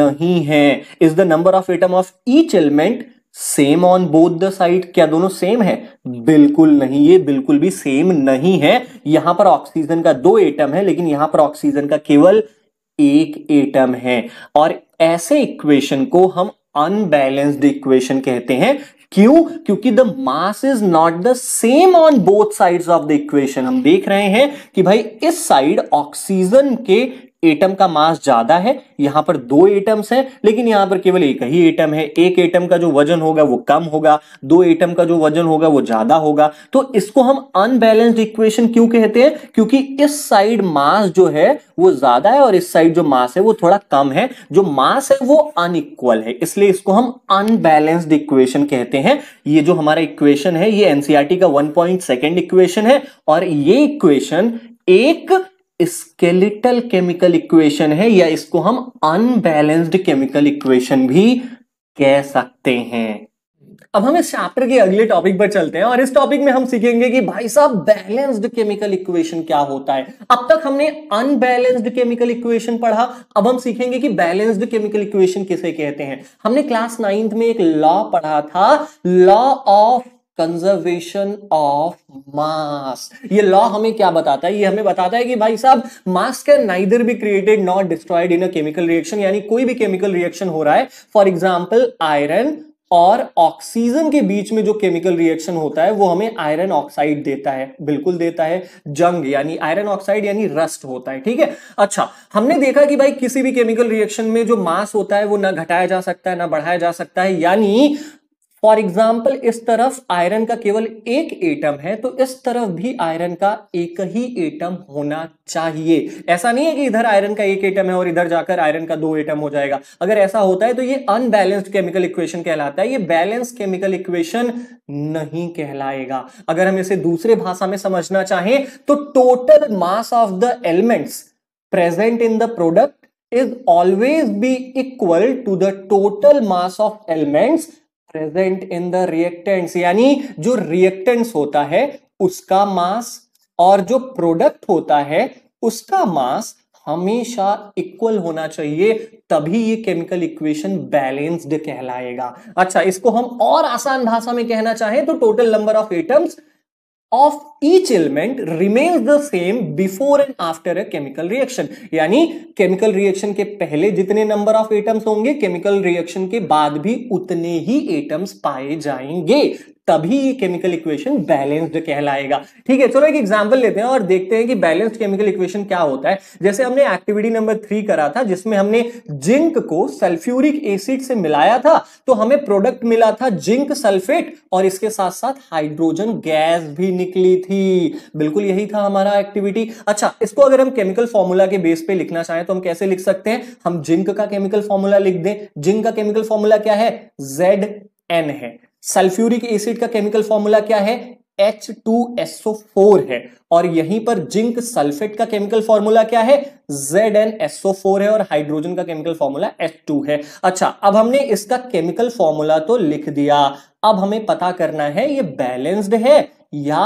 नहीं है is the number of atom of each element same on both the side क्या दोनों सेम है बिल्कुल नहीं ये बिल्कुल भी सेम नहीं है यहां पर ऑक्सीजन का दो एटम है लेकिन यहां पर ऑक्सीजन का केवल एक एटम है और ऐसे इक्वेशन को हम अनबैलेंस्ड इक्वेशन कहते हैं क्यों क्योंकि the mass is not the same on both sides of the equation हम देख रहे हैं कि भाई इस साइड ऑक्सीजन के एटम का मास ज्यादा है यहां पर दो एटम्स है लेकिन यहां पर केवल एक ही एटम है एक एटम का जो वजन होगा वो कम होगा दो एटम का जो वजन होगा वो ज्यादा होगा तो इसको हम अनबैलेंस्ड इक्वेशन क्यों कहते हैं क्योंकि इस साइड मास जो है वो ज्यादा है और इस साइड जो मास है वो थोड़ा कम है जो मास है वो अनइक्वल है इसलिए इसको हम अनबैलेंस्ड इक्वेशन कहते हैं ये जो हमारा इक्वेशन है ये एनसीआरटी e का वन पॉइंट सेकेंड इक्वेशन है और ये इक्वेशन एक स्केलेटल केमिकल इक्वेशन है या इसको हम अनबैलेंस्ड केमिकल इक्वेशन भी कह सकते हैं अब हम इस चैप्टर के अगले टॉपिक पर चलते हैं और इस टॉपिक में हम सीखेंगे कि भाई साहब बैलेंस्ड केमिकल इक्वेशन क्या होता है अब तक हमने अनबैलेंस्ड केमिकल इक्वेशन पढ़ा अब हम सीखेंगे कि बैलेंस्ड केमिकल इक्वेशन किसे कहते हैं हमने क्लास नाइन्थ में एक लॉ पढ़ा था law of conservation of mass ये लॉ हमें क्या बताता है ये हमें बताता है कि भाई साहब mass can neither be created not destroyed in a chemical reaction यानी कोई भी केमिकल रिएक्शन हो रहा है फॉर एग्जाम्पल आयरन और ऑक्सीजन के बीच में जो केमिकल रिएक्शन होता है वो हमें आयरन ऑक्साइड देता है बिल्कुल देता है जंग यानी आयरन ऑक्साइड यानी रस्ट होता है ठीक है अच्छा हमने देखा कि भाई किसी भी केमिकल रिएक्शन में जो मास होता है वो ना घटाया जा सकता है ना बढ़ाया जा सकता है यानी फॉर एग्जाम्पल इस तरफ आयरन का केवल एक एटम है तो इस तरफ भी आयरन का एक ही एटम होना चाहिए ऐसा नहीं है कि इधर आयरन का एक एटम है और इधर जाकर आयरन का दो एटम हो जाएगा अगर ऐसा होता है तो ये अनबैलेंस्ड केमिकल इक्वेशन कहलाता है ये बैलेंस केमिकल इक्वेशन नहीं कहलाएगा अगर हम इसे दूसरे भाषा में समझना चाहें तो total mass of the elements present in the product is always be equal to the total mass of elements present in the reactants यानी जो रिएक्टेंट्स होता है उसका मास और जो प्रोडक्ट होता है उसका मास हमेशा इक्वल होना चाहिए तभी ये केमिकल इक्वेशन बैलेंस्ड कहलाएगा अच्छा इसको हम और आसान भाषा में कहना चाहें तो total number of atoms of each element remains the same before and after a chemical reaction यानी केमिकल रिएक्शन के पहले जितने नंबर ऑफ एटम्स होंगे केमिकल रिएक्शन के बाद भी उतने ही एटम्स पाए जाएंगे तभी ये केमिकल इक्वेशन बैलेंस्ड कहलाएगा ठीक है चलो एक एग्जांपल लेते हैं और देखते हैं कि बैलेंस्ड केमिकल इक्वेशन क्या होता है जैसे हमने एक्टिविटी नंबर थ्री करा था जिसमें हमने जिंक को सल्फ्यूरिक एसिड से मिलाया था तो हमें प्रोडक्ट मिला था जिंक सल्फेट और इसके साथ साथ हाइड्रोजन गैस भी निकली थी बिल्कुल यही था हमारा एक्टिविटी अच्छा इसको अगर हम केमिकल फॉर्मूला के बेस पे लिखना चाहें तो हम कैसे लिख सकते हैं हम जिंक का केमिकल फॉर्मूला लिख दें जिंक का केमिकल फॉर्मूला क्या है जेड एन है सल्फ्यूरिक एसिड का केमिकल फॉर्मूला क्या है H2SO4 है और यहीं पर जिंक सल्फेट का केमिकल फॉर्मूला क्या है ZnSO4 है और हाइड्रोजन का केमिकल फॉर्मूला H2 है अच्छा अब हमने इसका केमिकल फॉर्मूला तो लिख दिया अब हमें पता करना है ये बैलेंस्ड है या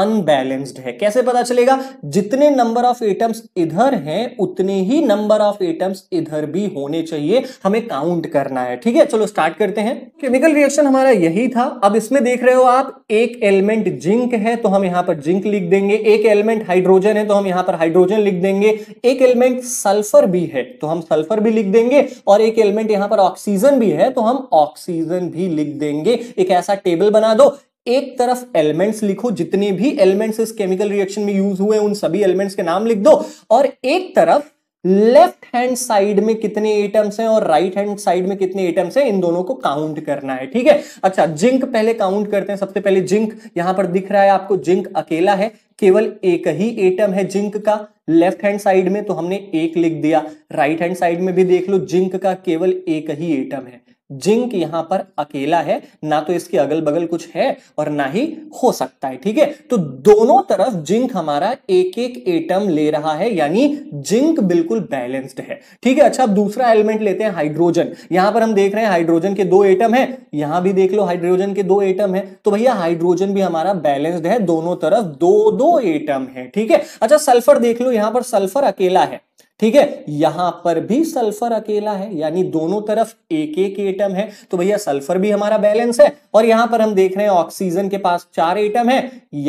अनबैलेंस्ड है कैसे पता चलेगा जितने नंबर ऑफ एटम्स इधर हैं उतने ही नंबर ऑफ एटम्स इधर भी होने चाहिए हमें काउंट करना है ठीक है चलो स्टार्ट करते हैं केमिकल रिएक्शन हमारा यही था अब इसमें देख रहे हो आप एक एलिमेंट जिंक है तो हम यहां पर जिंक लिख देंगे एक एलिमेंट हाइड्रोजन है तो हम यहां पर हाइड्रोजन लिख देंगे एक एलिमेंट सल्फर भी है तो हम सल्फर भी लिख देंगे और एक एलिमेंट यहां पर ऑक्सीजन भी है तो हम ऑक्सीजन भी लिख देंगे एक ऐसा टेबल बना दो एक तरफ एलिमेंट्स लिखो जितने भी एलिमेंट्स इस केमिकल रिएक्शन में यूज हुए उन सभी एलिमेंट्स के नाम लिख दो और एक तरफ लेफ्ट हैंड साइड में कितने एटम्स हैं और राइट हैंड साइड में कितने एटम्स हैं इन दोनों को काउंट करना है ठीक है अच्छा जिंक पहले काउंट करते हैं सबसे पहले जिंक यहां पर दिख रहा है आपको जिंक अकेला है केवल एक ही एटम है जिंक का लेफ्ट हैंड साइड में तो हमने एक लिख दिया राइट हैंड साइड में भी देख लो जिंक का केवल एक ही एटम है जिंक यहां पर अकेला है ना तो इसके अगल बगल कुछ है और ना ही हो सकता है ठीक है तो दोनों तरफ जिंक हमारा एक एक एटम ले रहा है यानी जिंक बिल्कुल बैलेंस्ड है ठीक है अच्छा अब दूसरा एलिमेंट लेते हैं हाइड्रोजन यहां पर हम देख रहे हैं हाइड्रोजन के दो एटम है यहां भी देख लो हाइड्रोजन के दो एटम है तो भैया हाइड्रोजन भी हमारा बैलेंस्ड है दोनों तरफ दो दो एटम है ठीक है अच्छा सल्फर देख लो यहां पर सल्फर अकेला है ठीक है यहां पर भी सल्फर अकेला है यानी दोनों तरफ एक एक एटम है तो भैया सल्फर भी हमारा बैलेंस है और यहां पर हम देख रहे हैं ऑक्सीजन के पास चार एटम है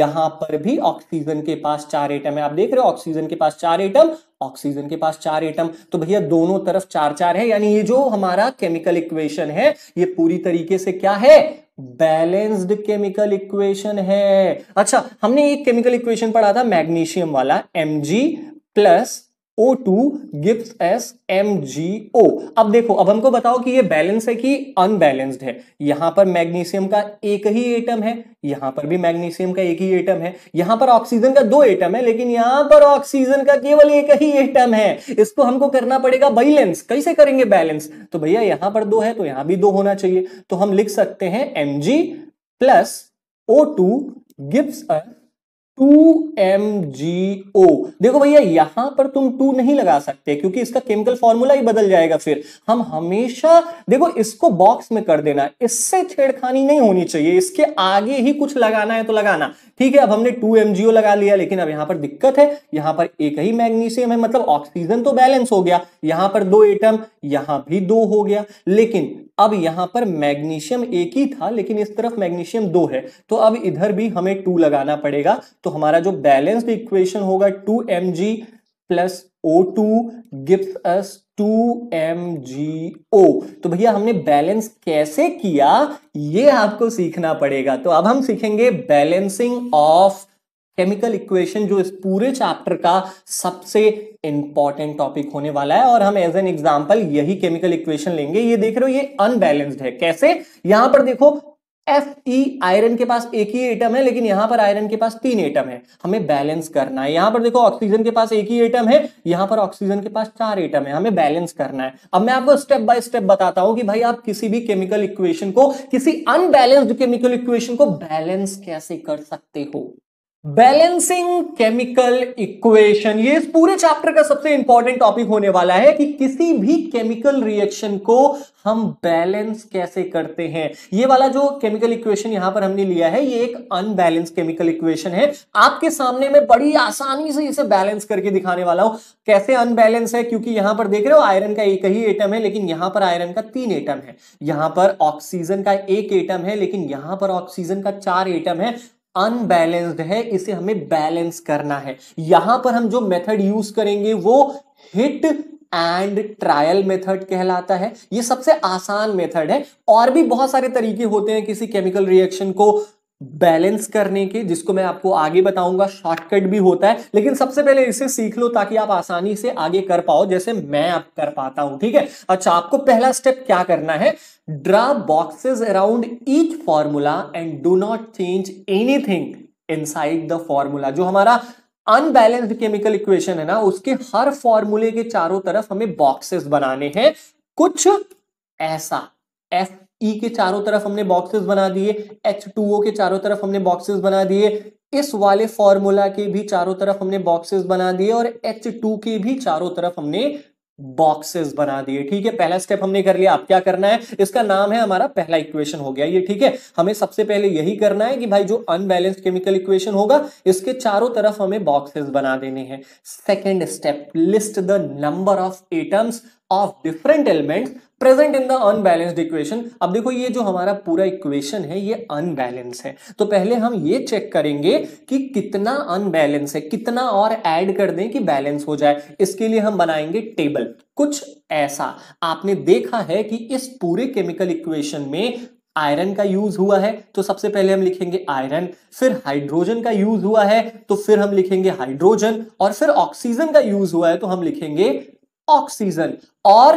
यहां पर भी ऑक्सीजन के पास चार एटम है आप देख रहे हो ऑक्सीजन के पास चार एटम ऑक्सीजन के पास चार एटम तो भैया दोनों तरफ चार चार है यानी ये जो हमारा केमिकल इक्वेशन है ये पूरी तरीके से क्या है बैलेंस्ड केमिकल इक्वेशन है अच्छा हमने एक केमिकल इक्वेशन पढ़ा था मैग्नीशियम वाला M plus O2 two gives us M G O अब देखो अब हमको बताओ कि ये बैलेंस है कि अनबैलेंस्ड है यहां पर मैग्नीशियम का एक ही एटम है यहां पर भी मैग्नीशियम का एक ही एटम है यहां पर ऑक्सीजन का दो एटम है लेकिन यहां पर ऑक्सीजन का केवल एक ही एटम है इसको हमको करना पड़ेगा बैलेंस कैसे करेंगे बैलेंस तो भैया यहां पर दो है तो यहां भी दो होना चाहिए तो हम लिख सकते हैं M G plus O two gives us two M G O देखो भैया यहां पर तुम टू नहीं लगा सकते क्योंकि इसका केमिकल फॉर्मूला ही बदल जाएगा फिर हम हमेशा देखो इसको बॉक्स में कर देना इससे छेड़खानी नहीं होनी चाहिए इसके आगे ही कुछ लगाना है तो लगाना ठीक है अब हमने टू एम जी ओ लगा लिया लेकिन अब यहां पर दिक्कत है यहां पर एक ही मैग्नीशियम है मतलब ऑक्सीजन तो बैलेंस हो गया यहां पर दो एटम यहां भी दो हो गया लेकिन अब यहां पर मैग्नीशियम एक ही था लेकिन इस तरफ मैग्नीशियम दो है तो अब इधर भी हमें टू लगाना पड़ेगा तो हमारा जो बैलेंस इक्वेशन होगा two M G plus O two gives us two M G O तो भैया हमने बैलेंस कैसे किया ये आपको सीखना पड़ेगा तो अब हम सीखेंगे बैलेंसिंग ऑफ केमिकल इक्वेशन जो इस पूरे चैप्टर का सबसे इंपॉर्टेंट टॉपिक होने वाला है और हम एज एन एग्जांपल यही केमिकल इक्वेशन लेंगे ये देख रहे हो ये अनबैलेंस्ड है कैसे यहां पर देखो एफ ई आयरन के पास एक ही एटम है लेकिन यहां पर आयरन के पास तीन एटम है हमें बैलेंस करना है यहां पर देखो ऑक्सीजन के पास एक ही एटम है यहां पर ऑक्सीजन के पास चार एटम है हमें बैलेंस करना है अब मैं आपको स्टेप बाय स्टेप बताता हूं कि भाई आप किसी भी केमिकल इक्वेशन को किसी अनबैलेंस्ड केमिकल इक्वेशन को बैलेंस कैसे कर सकते हो बैलेंसिंग केमिकल इक्वेशन ये इस पूरे चैप्टर का सबसे इंपॉर्टेंट टॉपिक होने वाला है कि किसी भी केमिकल रिएक्शन को हम बैलेंस कैसे करते हैं ये वाला जो केमिकल इक्वेशन यहां पर हमने लिया है ये एक अनबैलेंस केमिकल इक्वेशन है आपके सामने में बड़ी आसानी से इसे बैलेंस करके दिखाने वाला हूं कैसे अनबैलेंस है क्योंकि यहां पर देख रहे हो आयरन का एक ही एटम है लेकिन यहां पर आयरन का तीन एटम है यहां पर ऑक्सीजन का एक एटम है लेकिन यहां पर ऑक्सीजन का चार एटम है अनबैलेंस्ड है इसे हमें बैलेंस करना है यहां पर हम जो मेथड यूज करेंगे वो हिट एंड ट्रायल मेथड कहलाता है ये सबसे आसान मेथड है और भी बहुत सारे तरीके होते हैं किसी केमिकल रिएक्शन को बैलेंस करने के जिसको मैं आपको आगे बताऊंगा शॉर्टकट भी होता है लेकिन सबसे पहले इसे सीख लो ताकि आप आसानी से आगे कर पाओ जैसे मैं आप कर पाता हूं ठीक है अच्छा आपको पहला स्टेप क्या करना है draw boxes around each formula and do not change anything inside the formula जो हमारा अनबैलेंस्ड केमिकल इक्वेशन है ना उसके हर फॉर्मूले के चारों तरफ हमें बॉक्सेस बनाने हैं कुछ ऐसा एफ ई के चारों तरफ हमने बॉक्सेस बना दिए एच टू ओ के चारों तरफ हमने बॉक्सेस बना दिए इस वाले फॉर्मूला के भी चारों तरफ हमने बॉक्सेस बना दिए और एच टू के भी चारों तरफ हमने बॉक्सेस बना दिए ठीक है पहला स्टेप हमने कर लिया अब क्या करना है इसका नाम है हमारा पहला इक्वेशन हो गया ये ठीक है हमें सबसे पहले यही करना है कि भाई जो अनबैलेंस्ड केमिकल इक्वेशन होगा इसके चारों तरफ हमें बॉक्सेस बना देने हैं second step list the number of atoms of different element present in the unbalanced equation अब देखो ये जो हमारा पूरा इक्वेशन है ये अनबैलेंस है तो पहले हम ये चेक करेंगे कि कितना अनबैलेंस है कितना और ऐड कर दें कि बैलेंस हो जाए इसके लिए हम बनाएंगे टेबल कुछ ऐसा आपने देखा है कि इस पूरे केमिकल इक्वेशन में आयरन का यूज हुआ है तो सबसे पहले हम लिखेंगे आयरन फिर हाइड्रोजन का यूज हुआ है तो फिर हम लिखेंगे हाइड्रोजन और फिर ऑक्सीजन का यूज हुआ है तो हम लिखेंगे ऑक्सीजन और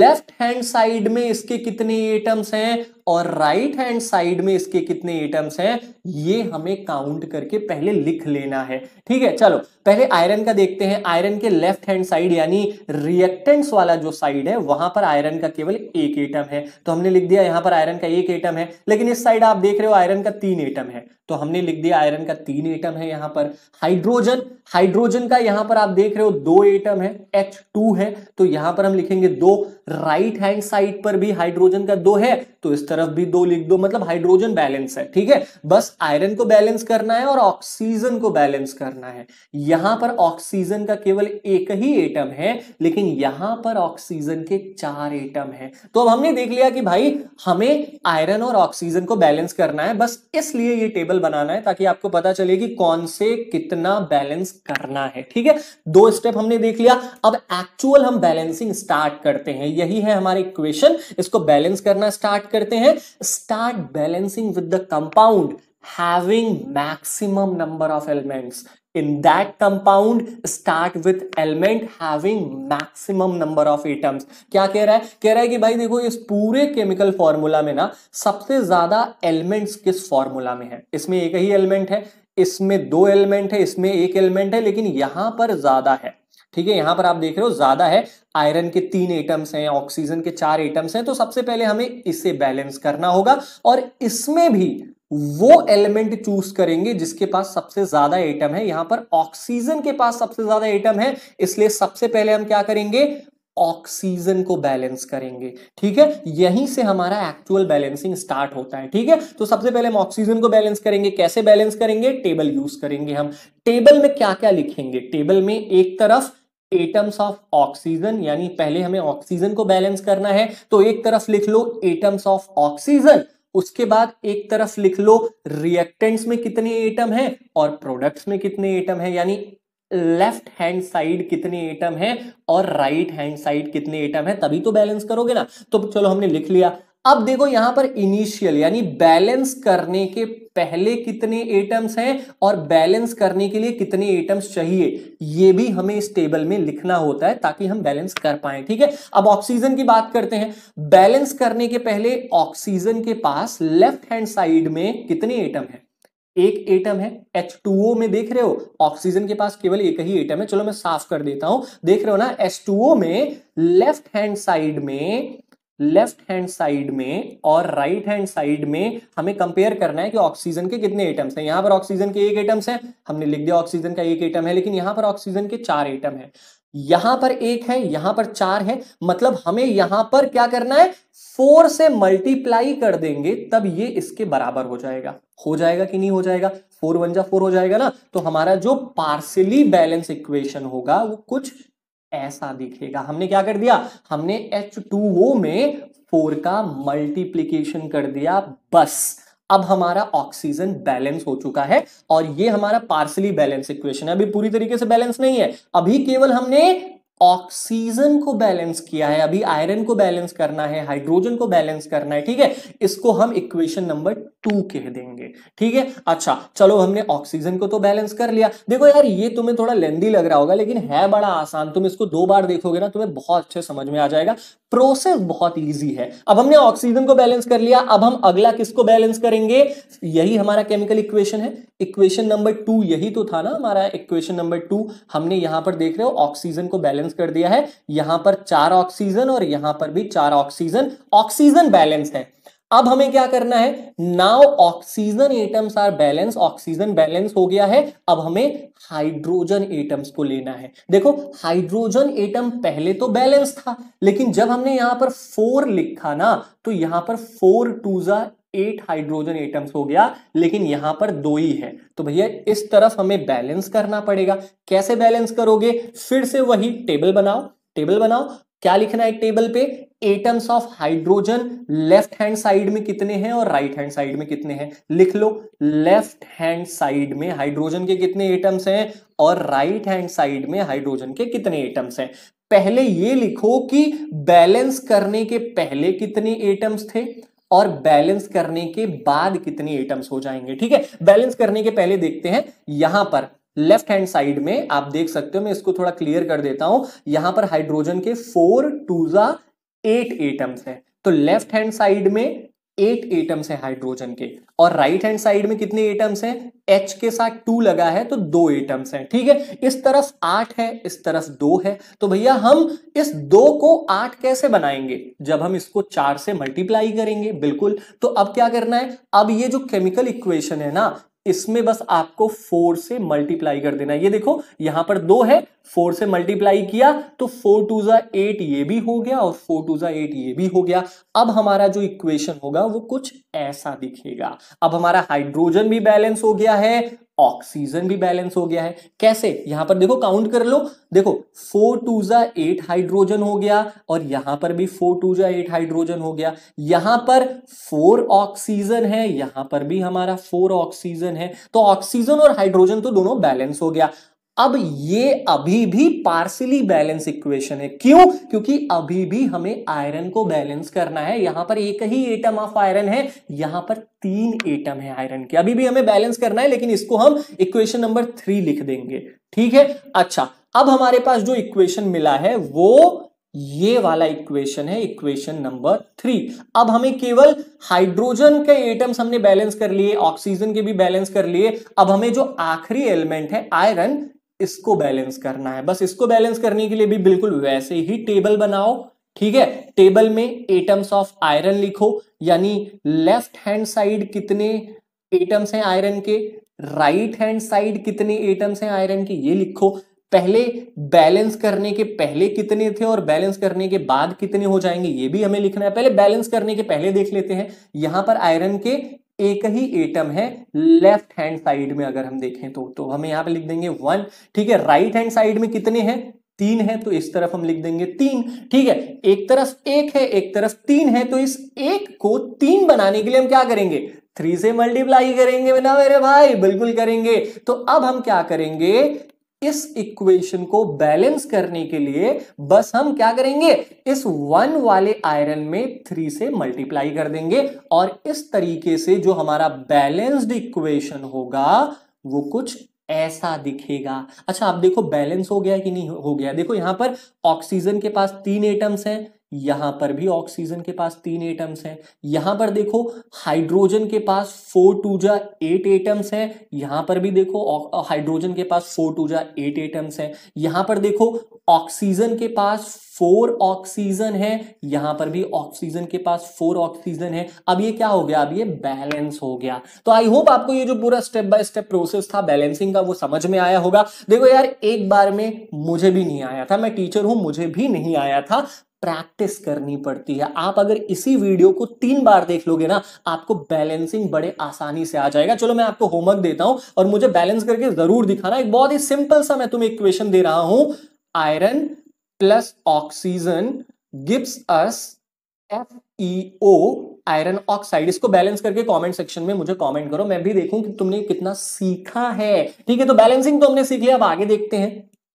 लेफ्ट हैंड साइड में इसके कितने एटम्स हैं और राइट हैंड साइड में इसके कितने एटम्स हैं ये हमें काउंट करके पहले लिख लेना है ठीक है चलो पहले आयरन का देखते हैं आयरन के लेफ्ट हैंड साइड यानी रिएक्टेंट्स वाला जो साइड है वहां पर आयरन का केवल एक एटम है तो हमने लिख दिया यहां पर आयरन का एक एटम है लेकिन इस साइड आप देख रहे हो आयरन का तीन एटम है तो हमने लिख दिया आयरन का तीन एटम है यहां पर हाइड्रोजन हाइड्रोजन का यहां पर आप देख रहे हो दो एटम है H2 है तो यहां पर हम लिखेंगे दो राइट हैंड साइड पर भी हाइड्रोजन का दो है तो इस तरफ भी दो लिख दो मतलब हाइड्रोजन बैलेंस है ठीक है बस आयरन को बैलेंस करना है और ऑक्सीजन को बैलेंस करना है यहां पर ऑक्सीजन का केवल एक ही एटम है लेकिन यहां पर ऑक्सीजन के चार एटम है तो अब हमने देख लिया कि भाई हमें आयरन और ऑक्सीजन को बैलेंस करना है बस इसलिए ये टेबल बनाना है ताकि आपको पता चले कि कौन से कितना बैलेंस करना है ठीक है दो स्टेप हमने देख लिया अब एक्चुअल हम बैलेंसिंग स्टार्ट करते हैं यही है हमारे क्वेश्चन इसको बैलेंस करना स्टार्ट करते हैं start balancing with the compound having maximum number of elements in that compound start with element having maximum number of atoms क्या कह रहा है कह रहा है कि भाई देखो इस पूरे chemical फॉर्मूला में ना सबसे ज्यादा elements किस फॉर्मूला में है इसमें एक ही एलिमेंट है इसमें दो एलिमेंट है इसमें एक एलिमेंट है लेकिन यहां पर ज्यादा है ठीक है यहां पर आप देख रहे हो ज्यादा है आयरन के तीन एटम्स हैं ऑक्सीजन के चार एटम्स हैं तो सबसे पहले हमें इसे बैलेंस करना होगा और इसमें भी वो एलिमेंट चूज करेंगे जिसके पास सबसे ज्यादा एटम है यहां पर ऑक्सीजन के पास सबसे ज्यादा एटम है इसलिए सबसे पहले हम क्या करेंगे ऑक्सीजन को बैलेंस करेंगे ठीक है यहीं से हमारा एक्चुअल बैलेंसिंग स्टार्ट होता है ठीक है तो सबसे पहले हम ऑक्सीजन को बैलेंस करेंगे कैसे बैलेंस करेंगे टेबल यूज करेंगे हम टेबल में क्या क्या लिखेंगे टेबल में एक तरफ एटम्स ऑफ ऑक्सीजन यानी पहले हमें ऑक्सीजन को बैलेंस करना है तो एक तरफ लिख लो एटम्स ऑफ ऑक्सीजन उसके बाद एक तरफ लिख लो रिएक्टेंट्स में कितने एटम हैं और प्रोडक्ट्स में कितने एटम हैं यानी लेफ्ट हैंड साइड कितने एटम हैं और राइट हैंड साइड कितने एटम हैं तभी तो बैलेंस करोगे ना तो चलो हमने लिख लिया अब देखो यहां पर इनिशियल यानी बैलेंस करने के पहले कितने एटम्स हैं और बैलेंस करने के लिए कितने एटम्स चाहिए ये भी हमें इस टेबल में लिखना होता है ताकि हम बैलेंस कर पाए ठीक है अब ऑक्सीजन की बात करते हैं बैलेंस करने के पहले ऑक्सीजन के पास लेफ्ट हैंड साइड में कितने एटम है एक एटम है H2O में देख रहे हो ऑक्सीजन के पास केवल एक ही एटम है चलो मैं साफ कर देता हूं देख रहे हो ना H2O में लेफ्ट हैंड साइड में लेफ्ट हैंड साइड में और राइट हैंड साइड में हमें कंपेयर करना है कि ऑक्सीजन के कितने एटम्स हैं यहां पर ऑक्सीजन के एक एटम्स हैं हमने लिख दिया ऑक्सीजन का एक एटम है लेकिन यहां पर ऑक्सीजन के चार एटम है यहां पर एक है यहां पर चार है मतलब हमें यहां पर क्या करना है फोर से मल्टीप्लाई कर देंगे तब ये इसके बराबर हो जाएगा हो जाएगा कि नहीं हो जाएगा फोर वन जा फोर हो जाएगा ना तो हमारा जो पार्सली बैलेंस इक्वेशन होगा वो कुछ ऐसा दिखेगा हमने क्या कर दिया हमने H2O में फोर का मल्टीप्लीकेशन कर दिया बस अब हमारा ऑक्सीजन बैलेंस हो चुका है और ये हमारा पार्सली बैलेंस इक्वेशन है अभी पूरी तरीके से बैलेंस नहीं है अभी केवल हमने ऑक्सीजन को बैलेंस किया है अभी आयरन को बैलेंस करना है हाइड्रोजन को बैलेंस करना है ठीक है इसको हम इक्वेशन नंबर टू कह देंगे ठीक है अच्छा चलो हमने ऑक्सीजन को तो बैलेंस कर लिया देखो यार ये तुम्हें थोड़ा लेंदी लग रहा होगा लेकिन है बड़ा आसान तुम इसको दो बार देखोगे ना तुम्हें बहुत अच्छे समझ में आ जाएगा प्रोसेस बहुत ईजी है अब हमने ऑक्सीजन को बैलेंस कर लिया अब हम अगला किसको बैलेंस करेंगे यही हमारा केमिकल इक्वेशन है इक्वेशन नंबर टू यही तो था ना हमारा इक्वेशन नंबर टू हमने यहां पर देख रहे हो ऑक्सीजन को बैलेंस बैलेंस कर दिया है यहां पर चार ऑक्सीजन और यहां पर भी चार ऑक्सीजन ऑक्सीजन बैलेंस है अब हमें क्या करना है now oxygen atoms are balance oxygen balance हो गया है अब हमें हाइड्रोजन एटम्स को लेना है देखो हाइड्रोजन एटम पहले तो बैलेंस था लेकिन जब हमने यहां पर फोर लिखा ना तो यहां पर फोर टू जा एट हाइड्रोजन एटम्स हो गया लेकिन यहां पर दो ही है तो भैया इस तरफ हमें बैलेंस करना पड़ेगा कैसे बैलेंस करोगे फिर से वही टेबल बनाओ टेबल बनाओ क्या लिखना है टेबल पे atoms of hydrogen left hand side में कितने हैं और राइट हैंड साइड में कितने हैं लिख लो लेफ्ट हैंड साइड में हाइड्रोजन के कितने एटम्स हैं और राइट हैंड साइड में हाइड्रोजन के कितने एटम्स हैं पहले ये लिखो कि बैलेंस करने के पहले कितने एटम्स थे और बैलेंस करने के बाद कितने एटम्स हो जाएंगे ठीक है बैलेंस करने के पहले देखते हैं यहां पर लेफ्ट हैंड साइड में आप देख सकते हो मैं इसको थोड़ा क्लियर कर देता हूं यहां पर हाइड्रोजन के फोर टूजा एट एटम्स है तो लेफ्ट हैंड साइड में एट एटम्स है हाइड्रोजन के और राइट हैंड साइड में कितने एटम्स हैं एच के साथ टू लगा है तो दो एटम्स हैं ठीक है इस तरफ आठ है इस तरफ दो है तो भैया हम इस दो को आठ कैसे बनाएंगे जब हम इसको चार से मल्टीप्लाई करेंगे बिल्कुल तो अब क्या करना है अब ये जो केमिकल इक्वेशन है ना इसमें बस आपको फोर से मल्टीप्लाई कर देना ये देखो यहां पर दो है फोर से मल्टीप्लाई किया तो फोर टू जा एट ये भी हो गया और फोर टू जा एट ये भी हो गया अब हमारा जो इक्वेशन होगा वो कुछ ऐसा दिखेगा अब हमारा हाइड्रोजन भी बैलेंस हो गया है ऑक्सीजन भी बैलेंस हो गया है कैसे यहां पर देखो काउंट कर लो देखो फोर टू जा एट हाइड्रोजन हो गया और यहां पर भी फोर टू जा एट हाइड्रोजन हो गया यहां पर फोर ऑक्सीजन है यहां पर भी हमारा फोर ऑक्सीजन है तो ऑक्सीजन और हाइड्रोजन तो दोनों बैलेंस हो गया अब ये अभी भी पार्सली बैलेंस इक्वेशन है क्यों क्योंकि अभी भी हमें आयरन को बैलेंस करना है यहां पर एक ही एटम ऑफ आयरन है यहां पर तीन एटम है आयरन के अभी भी हमें बैलेंस करना है लेकिन इसको हम इक्वेशन नंबर थ्री लिख देंगे ठीक है अच्छा अब हमारे पास जो इक्वेशन मिला है वो ये वाला इक्वेशन है इक्वेशन नंबर थ्री अब हमें केवल हाइड्रोजन के एटम्स हमने बैलेंस कर लिए ऑक्सीजन के भी बैलेंस कर लिए अब हमें जो आखिरी एलिमेंट है आयरन इसको बैलेंस करना है बस इसको बैलेंस करने के लिए भी बिल्कुल वैसे ही टेबल बनाओ ठीक है टेबल में एटम्स ऑफ आयरन लिखो यानी लेफ्ट हैंड साइड कितने एटम्स हैं आयरन के राइट हैंड साइड कितने एटम्स हैं आयरन के ये लिखो पहले बैलेंस करने के पहले कितने थे और बैलेंस करने के बाद कितने हो जाएंगे ये भी हमें लिखना है पहले बैलेंस करने के पहले देख लेते हैं यहां पर आयरन के एक ही एटम है लेफ्ट हैंड साइड में अगर हम देखें तो तो हम यहां पे लिख देंगे वन ठीक है राइट हैंड साइड में कितने हैं तीन है तो इस तरफ हम लिख देंगे तीन ठीक है एक तरफ एक है एक तरफ तीन है तो इस एक को तीन बनाने के लिए हम क्या करेंगे थ्री से मल्टीप्लाई करेंगे ना मेरे भाई बिल्कुल करेंगे तो अब हम क्या करेंगे इस इक्वेशन को बैलेंस करने के लिए बस हम क्या करेंगे इस वन वाले आयरन में थ्री से मल्टीप्लाई कर देंगे और इस तरीके से जो हमारा बैलेंस्ड इक्वेशन होगा वो कुछ ऐसा दिखेगा अच्छा आप देखो बैलेंस हो गया कि नहीं हो गया देखो यहां पर ऑक्सीजन के पास तीन एटम्स हैं यहां पर भी ऑक्सीजन के पास तीन एटम्स हैं यहां पर देखो हाइड्रोजन के पास फोर टू जा एट एटम्स हैं यहां पर भी देखो हाइड्रोजन के पास फोर टू जा एट एटम्स हैं यहां पर देखो ऑक्सीजन के पास फोर ऑक्सीजन है यहां पर भी ऑक्सीजन के पास फोर ऑक्सीजन है अब ये क्या हो गया अब ये बैलेंस हो गया तो आई होप आपको ये जो पूरा स्टेप बाय स्टेप प्रोसेस था बैलेंसिंग का वो समझ में आया होगा देखो यार एक बार में मुझे भी नहीं आया था मैं टीचर हूं मुझे भी नहीं आया था प्रैक्टिस करनी पड़ती है आप अगर इसी वीडियो को तीन बार देख लोगे ना आपको बैलेंसिंग बड़े आसानी से आ जाएगा चलो मैं आपको होमवर्क देता हूं और मुझे बैलेंस करके जरूर दिखाना एक बहुत ही सिंपल सा मैं तुम्हें इक्वेशन दे रहा हूं iron plus oxygen gives us F O iron oxide इसको बैलेंस करके कमेंट सेक्शन में मुझे कमेंट करो मैं भी देखूं कि तुमने कितना सीखा है ठीक है तो बैलेंसिंग तो हमने सीख लिया अब आगे देखते हैं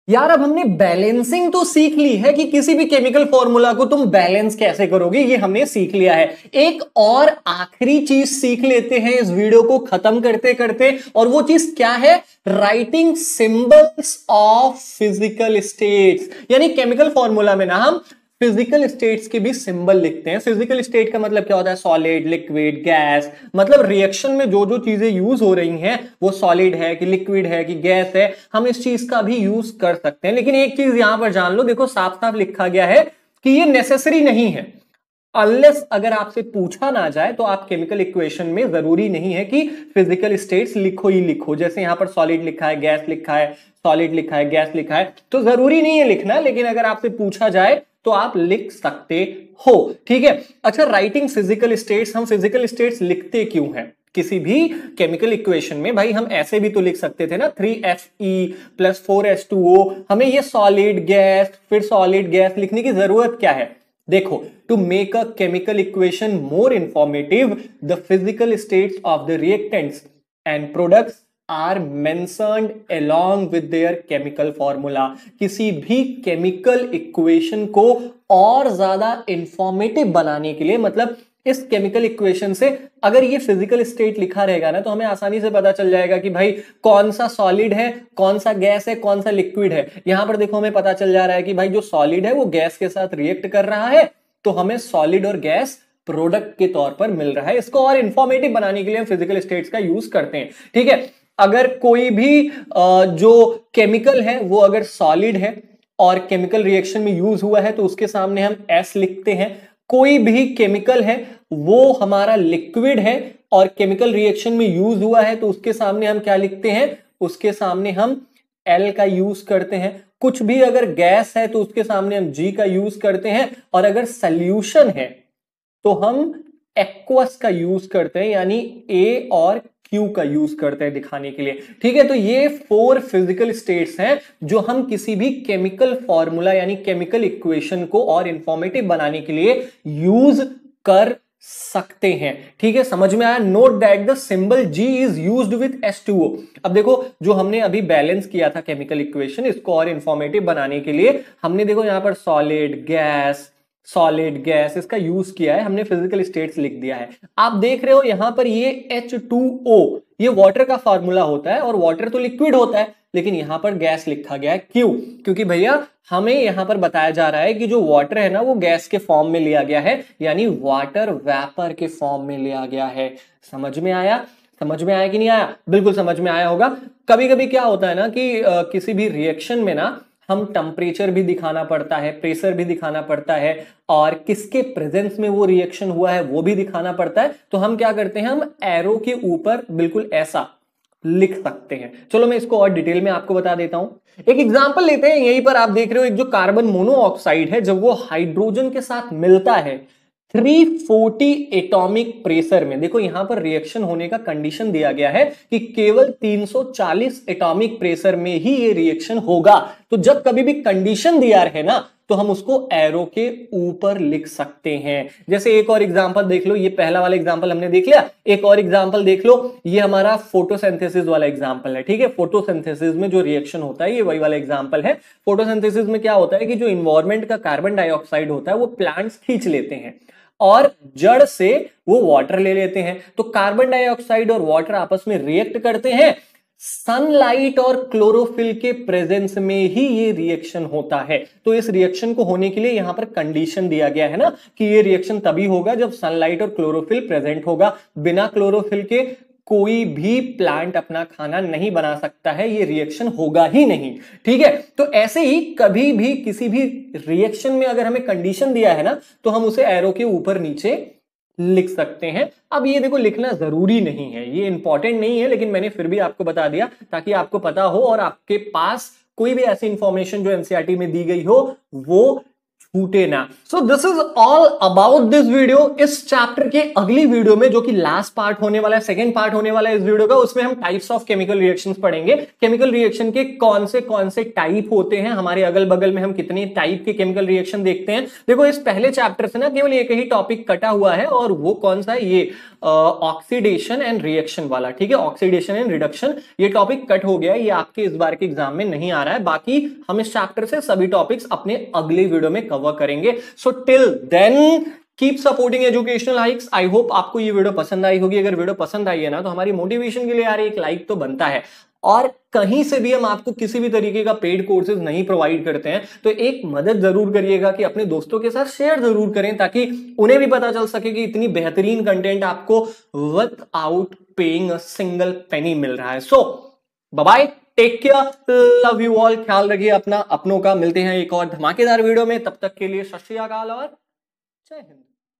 यार अब हमने बैलेंसिंग तो सीख ली है कि किसी भी केमिकल फॉर्मूला को तुम बैलेंस कैसे करोगे ये हमने सीख लिया है एक और आखिरी चीज सीख लेते हैं इस वीडियो को खत्म करते करते और वो चीज क्या है writing symbols of physical states यानी केमिकल फॉर्मूला में ना हम फिजिकल स्टेट्स के भी सिंबल लिखते हैं फिजिकल स्टेट का मतलब क्या होता है सॉलिड लिक्विड गैस मतलब रिएक्शन में जो जो चीजें यूज हो रही हैं वो सॉलिड है कि लिक्विड है कि गैस है हम इस चीज का भी यूज कर सकते हैं लेकिन एक चीज यहां पर जान लो देखो साफ साफ लिखा गया है कि ये नेसेसरी नहीं है अनलेस अगर आपसे पूछा ना जाए तो आप केमिकल इक्वेशन में जरूरी नहीं है कि फिजिकल स्टेट्स लिखो ही लिखो जैसे यहां पर सॉलिड लिखा है गैस लिखा है सॉलिड लिखा है गैस लिखा है तो जरूरी नहीं है लिखना लेकिन अगर आपसे पूछा जाए तो आप लिख सकते हो ठीक है अच्छा राइटिंग फिजिकल स्टेट्स हम फिजिकल स्टेट्स लिखते क्यों हैं किसी भी केमिकल इक्वेशन में भाई हम ऐसे भी तो लिख सकते थे ना three F E plus four S two O हमें ये सॉलिड गैस फिर सॉलिड गैस लिखने की जरूरत क्या है देखो to make a chemical equation more informative the physical states of the reactants and products are mentioned along with their chemical formula किसी भी केमिकल इक्वेशन को और ज्यादा इंफॉर्मेटिव बनाने के लिए मतलब इस केमिकल इक्वेशन से अगर ये फिजिकल स्टेट लिखा रहेगा ना तो हमें आसानी से पता चल जाएगा कि भाई कौन सा सॉलिड है कौन सा गैस है कौन सा लिक्विड है यहां पर देखो हमें पता चल जा रहा है कि भाई जो सॉलिड है वो गैस के साथ रिएक्ट कर रहा है तो हमें सॉलिड और गैस प्रोडक्ट के तौर पर मिल रहा है इसको और इन्फॉर्मेटिव बनाने के लिए हम फिजिकल स्टेट्स का यूज करते हैं ठीक है अगर कोई भी जो केमिकल है वो अगर सॉलिड है और केमिकल रिएक्शन में यूज हुआ है तो उसके सामने हम एस लिखते हैं कोई भी केमिकल है वो हमारा लिक्विड है और केमिकल रिएक्शन में यूज हुआ है तो उसके सामने हम क्या लिखते हैं उसके सामने हम एल का यूज करते हैं कुछ भी अगर गैस है तो उसके सामने हम जी का यूज करते हैं और अगर सल्यूशन है तो हम एक्वस का यूज करते हैं यानी ए और क्यू का यूज करते हैं दिखाने के लिए ठीक है तो ये फोर फिजिकल स्टेट्स हैं जो हम किसी भी केमिकल फॉर्मूला यानी केमिकल इक्वेशन को और इंफॉर्मेटिव बनाने के लिए यूज कर सकते हैं ठीक है समझ में आया note that the symbol G is use with S two O अब देखो जो हमने अभी बैलेंस किया था केमिकल इक्वेशन इसको और इंफॉर्मेटिव बनाने के लिए हमने देखो यहां पर सॉलिड गैस सॉलिड गैस इसका यूज किया है हमने फिजिकल स्टेट्स लिख दिया है आप देख रहे हो यहां पर ये एच टू ओ ये वाटर का फॉर्मूला होता है और वाटर तो लिक्विड होता है लेकिन यहां पर गैस लिखा गया है क्यों क्योंकि भैया हमें यहां पर बताया जा रहा है कि जो वाटर है ना वो गैस के फॉर्म में लिया गया है यानी वाटर वेपर के फॉर्म में लिया गया है समझ में आया समझ में आया कि नहीं आया बिल्कुल समझ में आया होगा कभी कभी क्या होता है ना कि आ, किसी भी रिएक्शन में ना हम टेम्परेचर भी दिखाना पड़ता है प्रेशर भी दिखाना पड़ता है और किसके प्रेजेंस में वो रिएक्शन हुआ है वो भी दिखाना पड़ता है तो हम क्या करते हैं हम एरो के ऊपर बिल्कुल ऐसा लिख सकते हैं चलो मैं इसको और डिटेल में आपको बता देता हूं एक एग्जांपल लेते हैं यहीं पर आप देख रहे हो एक जो कार्बन मोनोऑक्साइड है जब वो हाइड्रोजन के साथ मिलता है 340 एटॉमिक प्रेशर में देखो यहां पर रिएक्शन होने का कंडीशन दिया गया है कि केवल 340 एटॉमिक प्रेशर में ही ये रिएक्शन होगा तो जब कभी भी कंडीशन दिया रहे ना तो हम उसको एरो के ऊपर लिख सकते हैं जैसे एक और एग्जांपल देख लो ये पहला वाला एग्जांपल हमने देख लिया एक और एग्जांपल देख लो ये हमारा फोटोसिंथेसिस वाला एग्जांपल है ठीक है फोटोसिंथेसिस में जो रिएक्शन होता है ये वही वाला एग्जांपल है फोटोसिंथेसिस में क्या होता है कि जो इन्वायरमेंट का कार्बन डाइऑक्साइड होता है वो प्लांट्स खींच लेते हैं और हाँ। जड़ से वो वाटर ले लेते हैं तो कार्बन डाइऑक्साइड और वाटर आपस में रिएक्ट करते हैं सनलाइट और क्लोरोफिल के प्रेजेंस में ही ये रिएक्शन होता है तो इस रिएक्शन को होने के लिए यहां पर कंडीशन दिया गया है ना कि ये रिएक्शन तभी होगा जब सनलाइट और क्लोरोफिल प्रेजेंट होगा बिना क्लोरोफिल के कोई भी प्लांट अपना खाना नहीं बना सकता है ये रिएक्शन होगा ही नहीं ठीक है तो ऐसे ही कभी भी किसी भी रिएक्शन में अगर हमें कंडीशन दिया है ना तो हम उसे एरो के ऊपर नीचे लिख सकते हैं अब ये देखो लिखना जरूरी नहीं है ये इंपॉर्टेंट नहीं है लेकिन मैंने फिर भी आपको बता दिया ताकि आपको पता हो और आपके पास कोई भी ऐसी इंफॉर्मेशन जो एनसीआरटी में दी गई हो वो फूटे ना so this is all about this video इस चैप्टर के अगली वीडियो में जो कि लास्ट पार्ट होने वाला है सेकेंड पार्ट होने वाला है इस वीडियो का उसमें हम टाइप्स ऑफ केमिकल रिएक्शन पढ़ेंगे केमिकल रिएक्शन के कौन से कौन से टाइप होते हैं हमारे अगल बगल में हम कितने टाइप के केमिकल रिएक्शन देखते हैं देखो इस पहले चैप्टर से ना केवल एक ही टॉपिक कटा हुआ है और वो कौन सा है ये ऑक्सीडेशन एंड रिएक्शन वाला ठीक है ऑक्सीडेशन एंड रिडक्शन ये टॉपिक कट हो गया ये आपके इस बार के एग्जाम में नहीं आ रहा है बाकी हम इस चैप्टर से सभी टॉपिक्स अपने अगले वीडियो में कवर करेंगे so till then keep supporting educational hikes I hope आपको ये वीडियो पसंद आई होगी अगर वीडियो पसंद आई है ना तो हमारी मोटिवेशन के लिए यार एक लाइक तो बनता है और कहीं से भी हम आपको किसी भी तरीके का पेड कोर्सेज नहीं प्रोवाइड करते हैं तो एक मदद जरूर करिएगा कि अपने दोस्तों के साथ शेयर जरूर करें ताकि उन्हें भी पता चल सके कि इतनी बेहतरीन कंटेंट आपको without paying single penny मिल रहा है so bye take care love you all ख्याल रखिए अपना अपनों का मिलते हैं एक और धमाकेदार वीडियो में तब तक के लिए सत श्रीकाल और जय हिंद